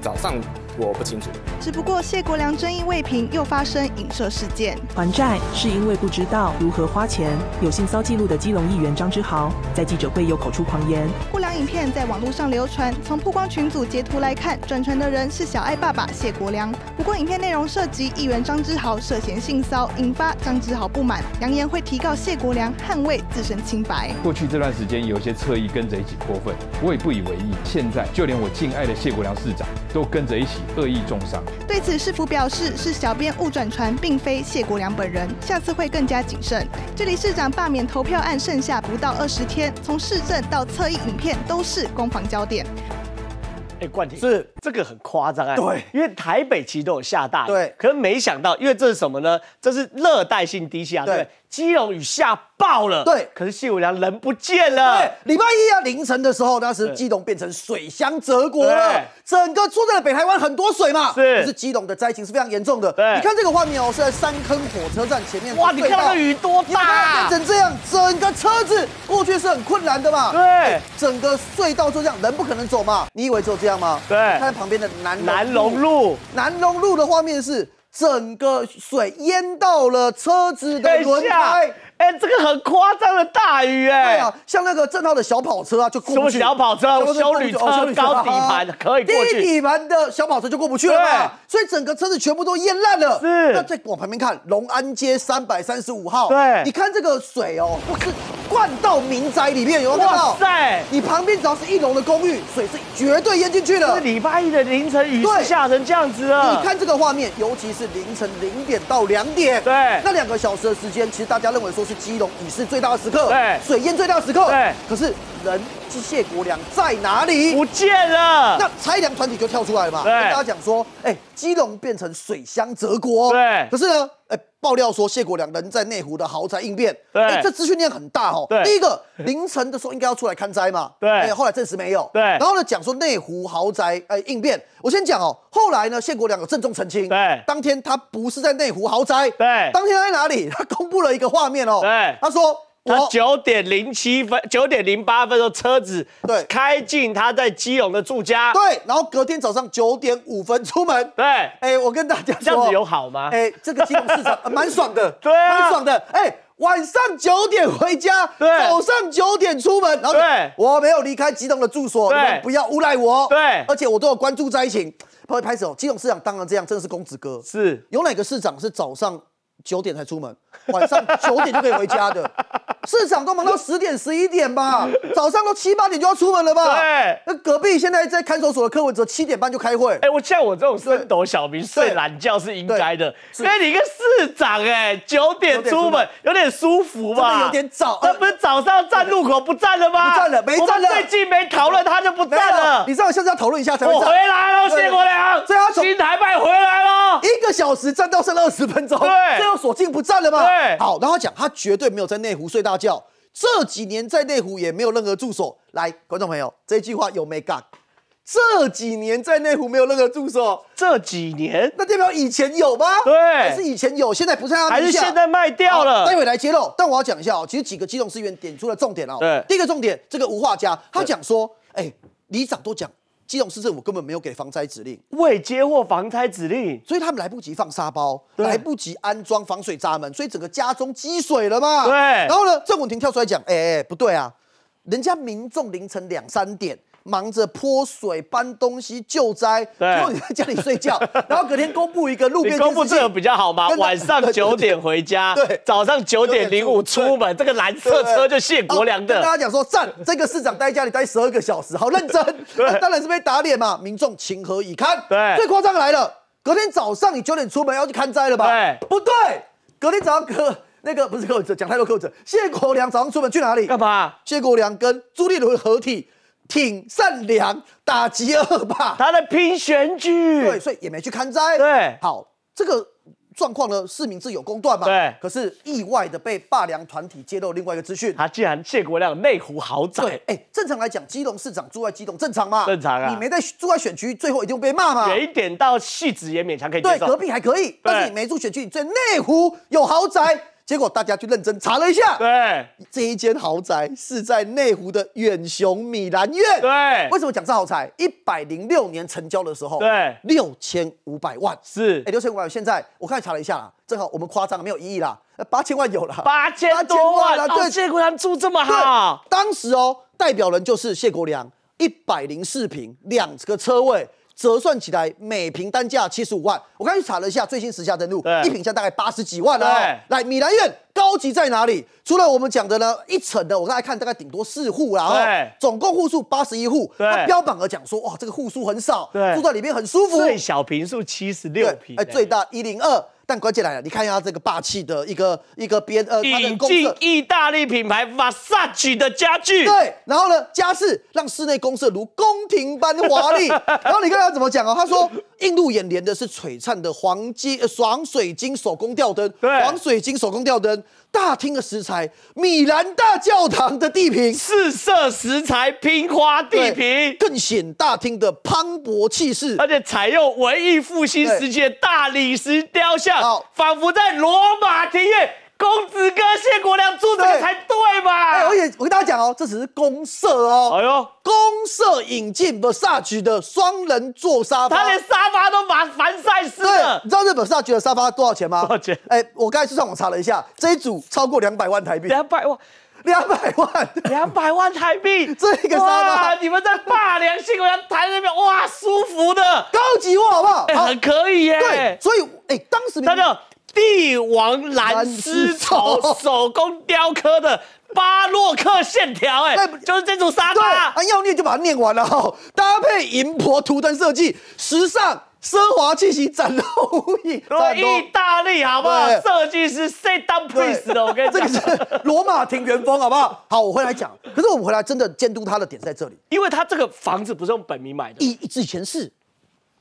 早上。我不清楚，只不过谢国良争议未平，又发生影射事件。还债是因为不知道如何花钱。有性骚记录的基隆议员张之豪，在记者会又口出狂言。国良影片在网络上流传，从曝光群组截图来看，转传的人是小爱爸爸谢国良。不过影片内容涉及议员张之豪涉嫌性骚，引发张之豪不满，扬言会提告谢国良，捍卫自身清白。过去这段时间，有些侧翼跟着一起泼粪，我也不以为意。现在就连我敬爱的谢国良市长，都跟着一起。恶意重伤，对此市府表示是小编误转传，并非谢国良本人，下次会更加谨慎。这里市长罢免投票案剩下不到二十天，从市政到侧翼影片都是攻防焦点。哎，冠廷是。这个很夸张啊！对，因为台北其实都有下大雨，对。可是没想到，因为这是什么呢？这是热带性低压，对。基隆雨下爆了，对。可是谢伟良人不见了，对。礼拜一啊凌晨的时候，当时基隆变成水乡泽国了，整个住在北台湾很多水嘛，是。可是基隆的灾情是非常严重的，对。你看这个画面哦，是在三坑火车站前面，哇！你看那个雨多大，变成这样，整个车子过去是很困难的嘛，对。整个隧道就这样，人不可能走嘛，你以为只有这样吗？对。旁边的南南龙路，南龙路的画面是整个水淹到了车子的轮胎。哎，这个很夸张的大雨哎，对啊，像那个正浩的小跑车啊，就过不去什么小跑车，什小修女车，高底盘可以过去，低底盘的小跑车就过不去了嘛。所以整个车子全部都淹烂了。是，那再往旁边看，龙安街三百三十五号，对，你看这个水哦，不是灌到民宅里面，有没有看到？哇塞，你旁边只要是一楼的公寓，水是绝对淹进去了。是礼拜一的凌晨雨是下成这样子了。你看这个画面，尤其是凌晨零点到两点，对，那两个小时的时间，其实大家认为说。是基隆雨势最大的时刻，对，水淹最大的时刻，对，可是人。是谢国良在哪里？不见了。那拆梁团体就跳出来了嘛？跟大家讲说，哎，基隆变成水乡泽国。对。可是呢，哎，爆料说谢国良人在内湖的豪宅应变。对。这资讯量很大哦。第一个凌晨的时候应该要出来看灾嘛。对。哎，后来证实没有。对。然后呢，讲说内湖豪宅哎应变。我先讲哦，后来呢，谢国良有郑重澄清。对。当天他不是在内湖豪宅。对。当天在哪里？他公布了一个画面哦。对。他说。他九点零七分、九点零八分的车子对开进他在基隆的住家，对，然后隔天早上九点五分出门，对，哎，我跟大家说，这样子有好吗？哎，这个基隆市场蛮爽的，对，蛮爽的，哎，晚上九点回家，对，早上九点出门，然后我没有离开基隆的住所，对，不要诬赖我，对，而且我都有关注灾情，拍拍手，基隆市长当然这样，真的是公子哥，是，有哪个市长是早上九点才出门，晚上九点就可以回家的？市长都忙到十点十一点吧，早上都七八点就要出门了吧？对。那隔壁现在在看守所的柯文哲七点半就开会。哎，我像我这种深斗小民睡懒觉是应该的。所以你一个市长，哎，九点出门有点舒服吧？有点早。他是早上站路口不站了吗？不站了，没站了。最近没讨论，他就不站了。你知道现在要讨论一下才站。我回来了，谢国良，对啊，新台北回来了。一个小时站到剩二十分钟。对。最后锁进不站了吗？对。好，然后讲他绝对没有在内湖隧道。叫这几年在内湖也没有任何住所。来，观众朋友，这句话有没干？这几年在内湖没有任何住所。这几年，那代表以前有吗？对，是以前有，现在不在他还是现在卖掉了？待会来揭露。但我要讲一下哦，其实几个机动资源点出了重点哦。对，第一个重点，这个吴画家，他讲说，哎，里长都讲。基隆市政府根本没有给防灾指令，未接获防灾指令，所以他们来不及放沙包，来不及安装防水闸门，所以整个家中积水了嘛？对。然后呢，郑文婷跳出来讲，哎哎，不对啊，人家民众凌晨两三点。忙着泼水搬东西救灾，如后你在家里睡觉，然后隔天公布一个路边。公布这个比较好嘛？晚上九点回家，对，早上九点零五出门，这个蓝色车就谢国良的。跟大家讲说，站这个市长待家里待十二个小时，好认真。当然是被打脸嘛，民众情何以堪？对，最夸张来了，隔天早上你九点出门要去看灾了吧？对，不对？隔天早上哥那个不是扣子，讲太多扣子。谢国良早上出门去哪里？干嘛？谢国良跟朱立伦合体。挺善良，打击恶霸，他在拼选举，对，所以也没去看灾，对，好，这个状况呢，市民自有公断嘛，对，可是意外的被霸梁团体揭露另外一个资讯，他竟然谢国亮内湖豪宅，对，哎，正常来讲，基隆市长住在基隆正常嘛，正常啊，你没在住在选区，最后一定会被骂嘛，远一点到戏子也勉强可以，对，隔壁还可以，但是你没住选区，你在内湖有豪宅。结果大家去认真查了一下，对，这一间豪宅是在内湖的远雄米兰苑，对，为什么讲这豪宅？一百零六年成交的时候，对，六千五百万，是，哎，六千五百万，现在我看查了一下啦，正好我们夸张没有一亿啦，八千万有了，八千多万了，谢国梁住这么好，当时哦，代表人就是谢国梁，一百零四平，两个车位。折算起来，每平单价七十五万。我刚才查了一下最新时下登录，一平价大概八十几万啊。来，米兰苑高级在哪里？除了我们讲的呢，一层的我刚才看大概顶多四户啦，总共户数八十一户。那标榜而讲说，哇，这个户数很少，住在里面很舒服。最小平数七十六平，哎，最大一零二。但关键来了，你看一下这个霸气的一个一个编呃，它的工色，引进意大利品牌 Versace 的家具，对，然后呢，家饰让室内公社如宫廷般华丽。然后你看他怎么讲哦，他说映入眼帘的是璀璨的黄金呃，黄水晶手工吊灯，对，黄水晶手工吊灯。大厅的石材，米兰大教堂的地坪，四色石材拼花地坪，更显大厅的磅礴气势。而且采用文艺复兴时期的大理石雕像，仿佛在罗马庭院。公子哥谢国良住的才对嘛？而且我跟大家讲哦，这只是公社哦。哎呦，公社引进 s a 设 e 的双人座沙发，他连沙发都把凡赛湿了。你知道日本设 e 的沙发多少钱吗？多少钱？哎，我刚才去上网查了一下，这一组超过两百万台币。两百万，两百万，两百万台币，这个沙发，你们在大梁新国良台那边，哇，舒服的高级货，好不好？好，可以耶。对，所以，哎，当时大家。帝王蓝丝绸手工雕刻的巴洛克线条，哎，就是这组沙发。要念就把它念完了哈。搭配银箔图腾设计，时尚奢华气息展露无遗。意大利好不好？设计师 s sit d o w n p l e a s e 的，OK。这个是罗马庭园风，好不好？好，我回来讲。可是我们回来真的监督他的点在这里，因为他这个房子不是用本名买的。一，以前是。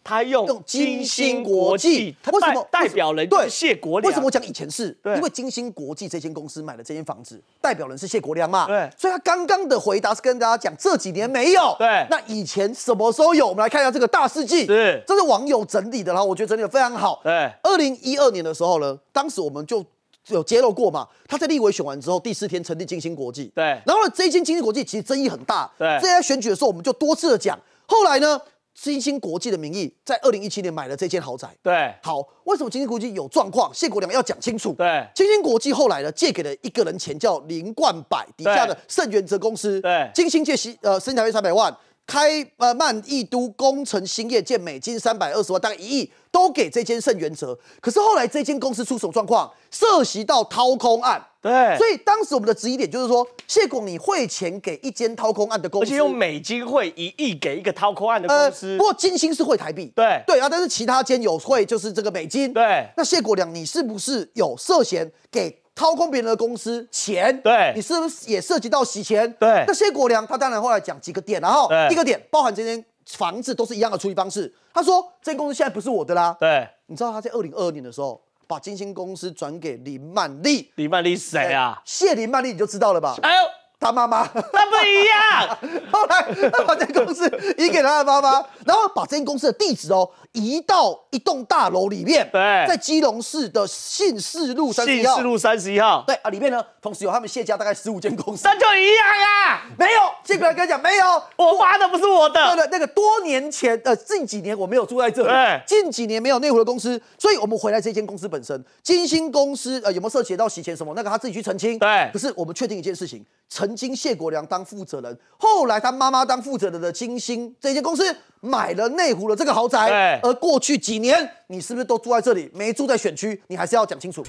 他用金星国际，为什么代表人对谢国梁？为什么我讲以前是？因为金星国际这间公司买的这间房子，代表人是谢国梁嘛？对，所以他刚刚的回答是跟大家讲这几年没有。对，那以前什么时候有？我们来看一下这个大事记，是这是网友整理的，然后我觉得整理的非常好。对，二零一二年的时候呢，当时我们就有揭露过嘛，他在立委选完之后第四天成立金星国际。对，然后呢，这间金星国际其实争议很大。对，这些选举的时候我们就多次的讲，后来呢？金星国际的名义在二零一七年买了这间豪宅。对，好，为什么金星国际有状况？谢国良要讲清楚。对，金星国际后来呢，借给了一个人钱，叫林冠柏底下的盛元泽公司。对，金星借西呃，生条约三百万。开呃，曼益都工程兴业借美金三百二十万，大概一亿，都给这间盛元泽。可是后来这间公司出什么状况，涉及到掏空案。对，所以当时我们的质疑点就是说，谢国你汇钱给一间掏空案的公司，而且用美金汇一亿给一个掏空案的公司。不过金星是汇台币。对对啊，但是其他间有汇就是这个美金。对，那谢国良，你是不是有涉嫌给？掏空别人的公司钱，对，你是不是也涉及到洗钱？对，那谢国良他当然后来讲几个点，然后一个点包含这间房子都是一样的处理方式。他说这间公司现在不是我的啦，对，你知道他在二零二二年的时候把金星公司转给林曼丽，林曼丽是谁啊？谢林曼丽你就知道了吧？哎呦！他妈妈，那不一样。后来把这公司移给他的妈妈，然后把这间公司的地址哦，移到一栋大楼里面。对，在基隆市的信士路三十一号。信士路三十一号。对啊，里面呢，同时有他们谢家大概十五间公司。那就一样啊？没有，这个人跟你讲，没有，我发的不是我的。对的，那个多年前，呃，近几年我没有住在这里。近几年没有内湖的公司，所以我们回来这间公司本身，金星公司，呃，有没有涉及到洗钱什么？那个他自己去澄清。对，可是我们确定一件事情。曾经谢国良当负责人，后来他妈妈当负责人的金星这间公司买了内湖的这个豪宅。而过去几年，你是不是都住在这里？没住在选区，你还是要讲清楚。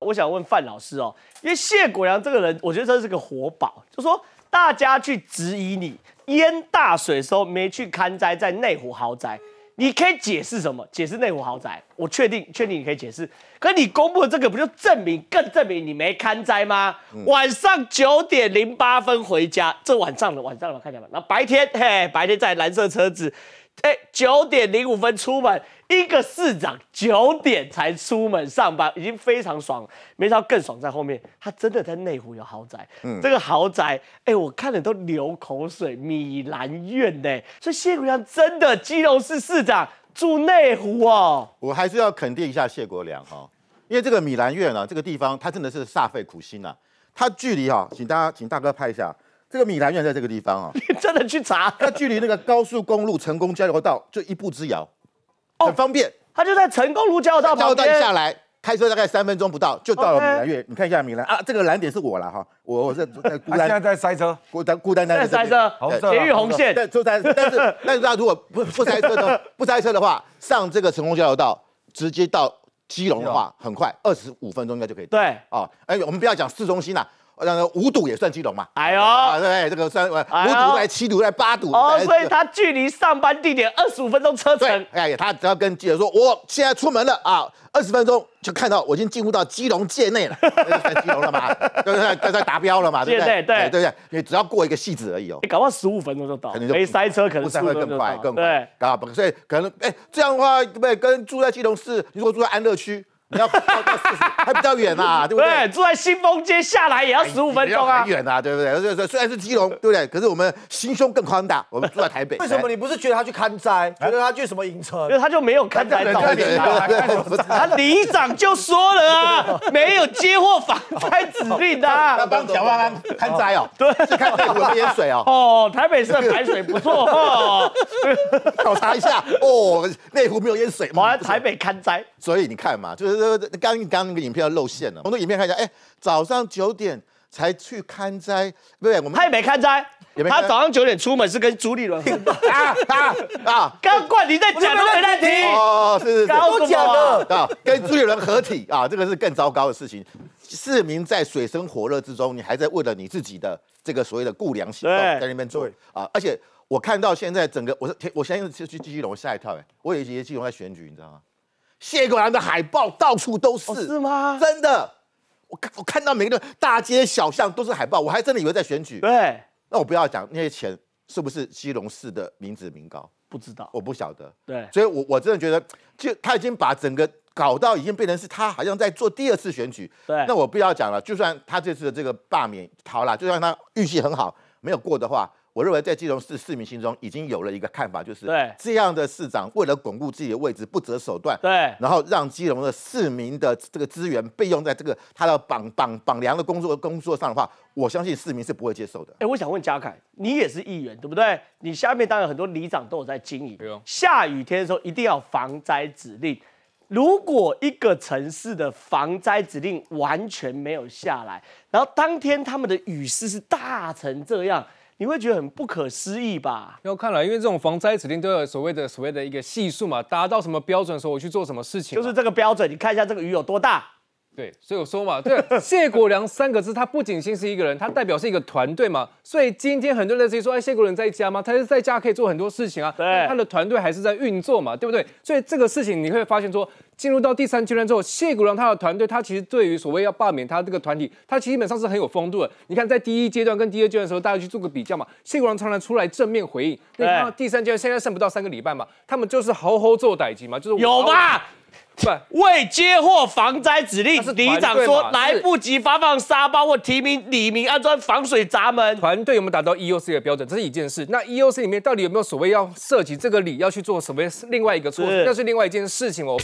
我想问范老师哦，因为谢国良这个人，我觉得这是个活宝，就说大家去质疑你淹大水时候没去看灾，在内湖豪宅。你可以解释什么？解释内湖豪宅，我确定，确定你可以解释。可你公布的这个不就证明，更证明你没看灾吗？晚上九点零八分回家，这晚上了，晚上了，看见了。那白天，嘿，白天在蓝色车子。哎，九点零五分出门，一个市长九点才出门上班，已经非常爽。想到更爽在后面，他真的在内湖有豪宅。嗯，这个豪宅，哎，我看了都流口水，米兰苑呢。所以谢国良真的基隆市市长住内湖哦。我还是要肯定一下谢国良哈，因为这个米兰苑呢，这个地方他真的是煞费苦心呐。他距离哈，请大家请大哥拍一下。这个米兰苑在这个地方啊，你 真的去查？它距离那个高速公路成功交流道就一步之遥，很方便。它就在成功路交流道，交流道下来，开车大概三分钟不到就到了米兰苑。你看一下米兰啊，这个蓝点是我了哈，我我在孤单，现在在塞车，孤单孤单单在塞车，捷运红线在但是 但是大家如果不不塞车不塞车的话，上这个成功交流道直接到基隆的话，很快，二十五分钟应该就可以。到。对，啊，哎，我们不要讲市中心了。那个五堵也算基隆嘛？哎呦，对，这个算五堵在七堵在八堵哦，所以他距离上班地点二十五分钟车程。哎，他只要跟记者说，我现在出门了啊，二十分钟就看到我已经进入到基隆界内了，算基隆了嘛？对不对？大达标了嘛？对不对？对对对，你只要过一个戏子而已哦，搞到十五分钟就到，可能没塞车，可能塞车更快更快。对，啊，所以可能哎，这样的话对不对？跟住在基隆市，如果住在安乐区。你要还比较远呐，对不对？住在新丰街下来也要十五分钟啊，远啊，对不对？虽然虽然是基隆，对不对？可是我们心胸更宽大，我们住在台北。为什么你不是觉得他去看灾？觉得他去什么营车？因为他就没有看灾的？联他里长就说了啊，没有接获防灾指令的。那帮小万勘看灾哦，对，是内台北的淹水哦。哦，台北市的排水不错哦。考察一下哦，内湖没有淹水，麻台北看灾。所以你看嘛，就是。刚刚那个影片要露馅了，从们影片看一下，哎，早上九点才去看灾，不对，他也没看灾，他早上九点出门是跟朱立伦啊啊啊，刚冠廷在讲的问题，是是高调的啊，跟朱立伦合体啊，这个是更糟糕的事情。市民在水深火热之中，你还在为了你自己的这个所谓的顾良动在那边做啊。而且我看到现在整个，我说我现在是去基隆，我吓一跳，哎，我有一些基隆在选举，你知道吗？谢国梁的海报到处都是，是吗？真的，我看我看到每个大街小巷都是海报，我还真的以为在选举。对，那我不要讲那些钱是不是基隆市的民脂民膏，不知道，我不晓得。对，所以，我我真的觉得，就他已经把整个搞到已经变成是他，好像在做第二次选举。对，那我不要讲了，就算他这次的这个罢免逃了，就算他运气很好没有过的话。我认为在基隆市市民心中已经有了一个看法，就是这样的市长为了巩固自己的位置，不择手段。对，然后让基隆的市民的这个资源被用在这个他的绑绑绑粮的工作工作上的话，我相信市民是不会接受的。哎，我想问嘉凯，你也是议员对不对？你下面当然很多里长都有在经营。下雨天的时候一定要防灾指令。如果一个城市的防灾指令完全没有下来，然后当天他们的雨势是大成这样。你会觉得很不可思议吧？要看了，因为这种防灾指令都有所谓的所谓的一个系数嘛，达到什么标准的时候我去做什么事情，就是这个标准。你看一下这个鱼有多大。对，所以我说嘛，对谢国良三个字，他不仅仅是一个人，他代表是一个团队嘛。所以今天很多人在接说，哎，谢国良在家吗？他是在家可以做很多事情啊。对，他的团队还是在运作嘛，对不对？所以这个事情你会发现，说进入到第三阶段之后，谢国良他的团队，他其实对于所谓要罢免他这个团体，他基本上是很有风度的。你看在第一阶段跟第二阶段的时候，大家去做个比较嘛，谢国良常常出来正面回应。那第三阶段现在剩不到三个礼拜嘛，他们就是好好做歹击嘛，就是有吧。对，为接获防灾指令，里长说来不及发放沙包或提名李明安装防水闸门。团队有没有达到 E O C 的标准，这是一件事。那 E O C 里面到底有没有所谓要涉及这个理要去做什么另外一个措施，那是另外一件事情哦。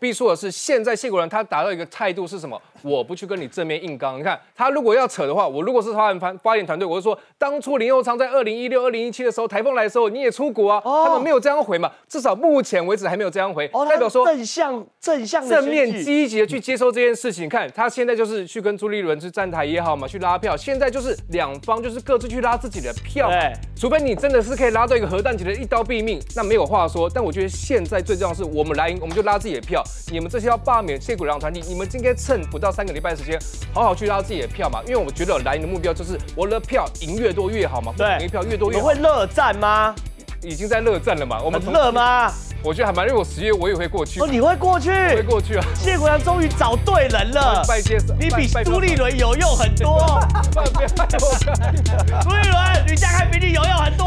必说的是，现在谢国良他达到一个态度是什么？我不去跟你正面硬刚，你看他如果要扯的话，我如果是发莲发发言团队，我会说当初林佑昌在二零一六、二零一七的时候，台风来的时候你也出国啊，他们没有这样回嘛，至少目前为止还没有这样回，代表说正向正向正面积极的去接收这件事情。你看他现在就是去跟朱立伦去站台也好嘛，去拉票，现在就是两方就是各自去拉自己的票，除非你真的是可以拉到一个核弹级的一刀毙命，那没有话说。但我觉得现在最重要是我们来赢，我们就拉自己的票，你们这些要罢免谢鬼狼团体，你们今天趁不到。三个礼拜时间，好好去拉自己的票嘛。因为我觉得来你的目标就是我的票赢越多越好嘛，不同一票越多越好。你会乐战吗？已经在乐战了嘛。我们乐吗？我觉得还蛮，因为我十月我也会过去。哦，你会过去？会过去啊。谢国良终于找对人了，拜谢你比朱立伦有用很多。朱立伦，吕家汉比你有用很多。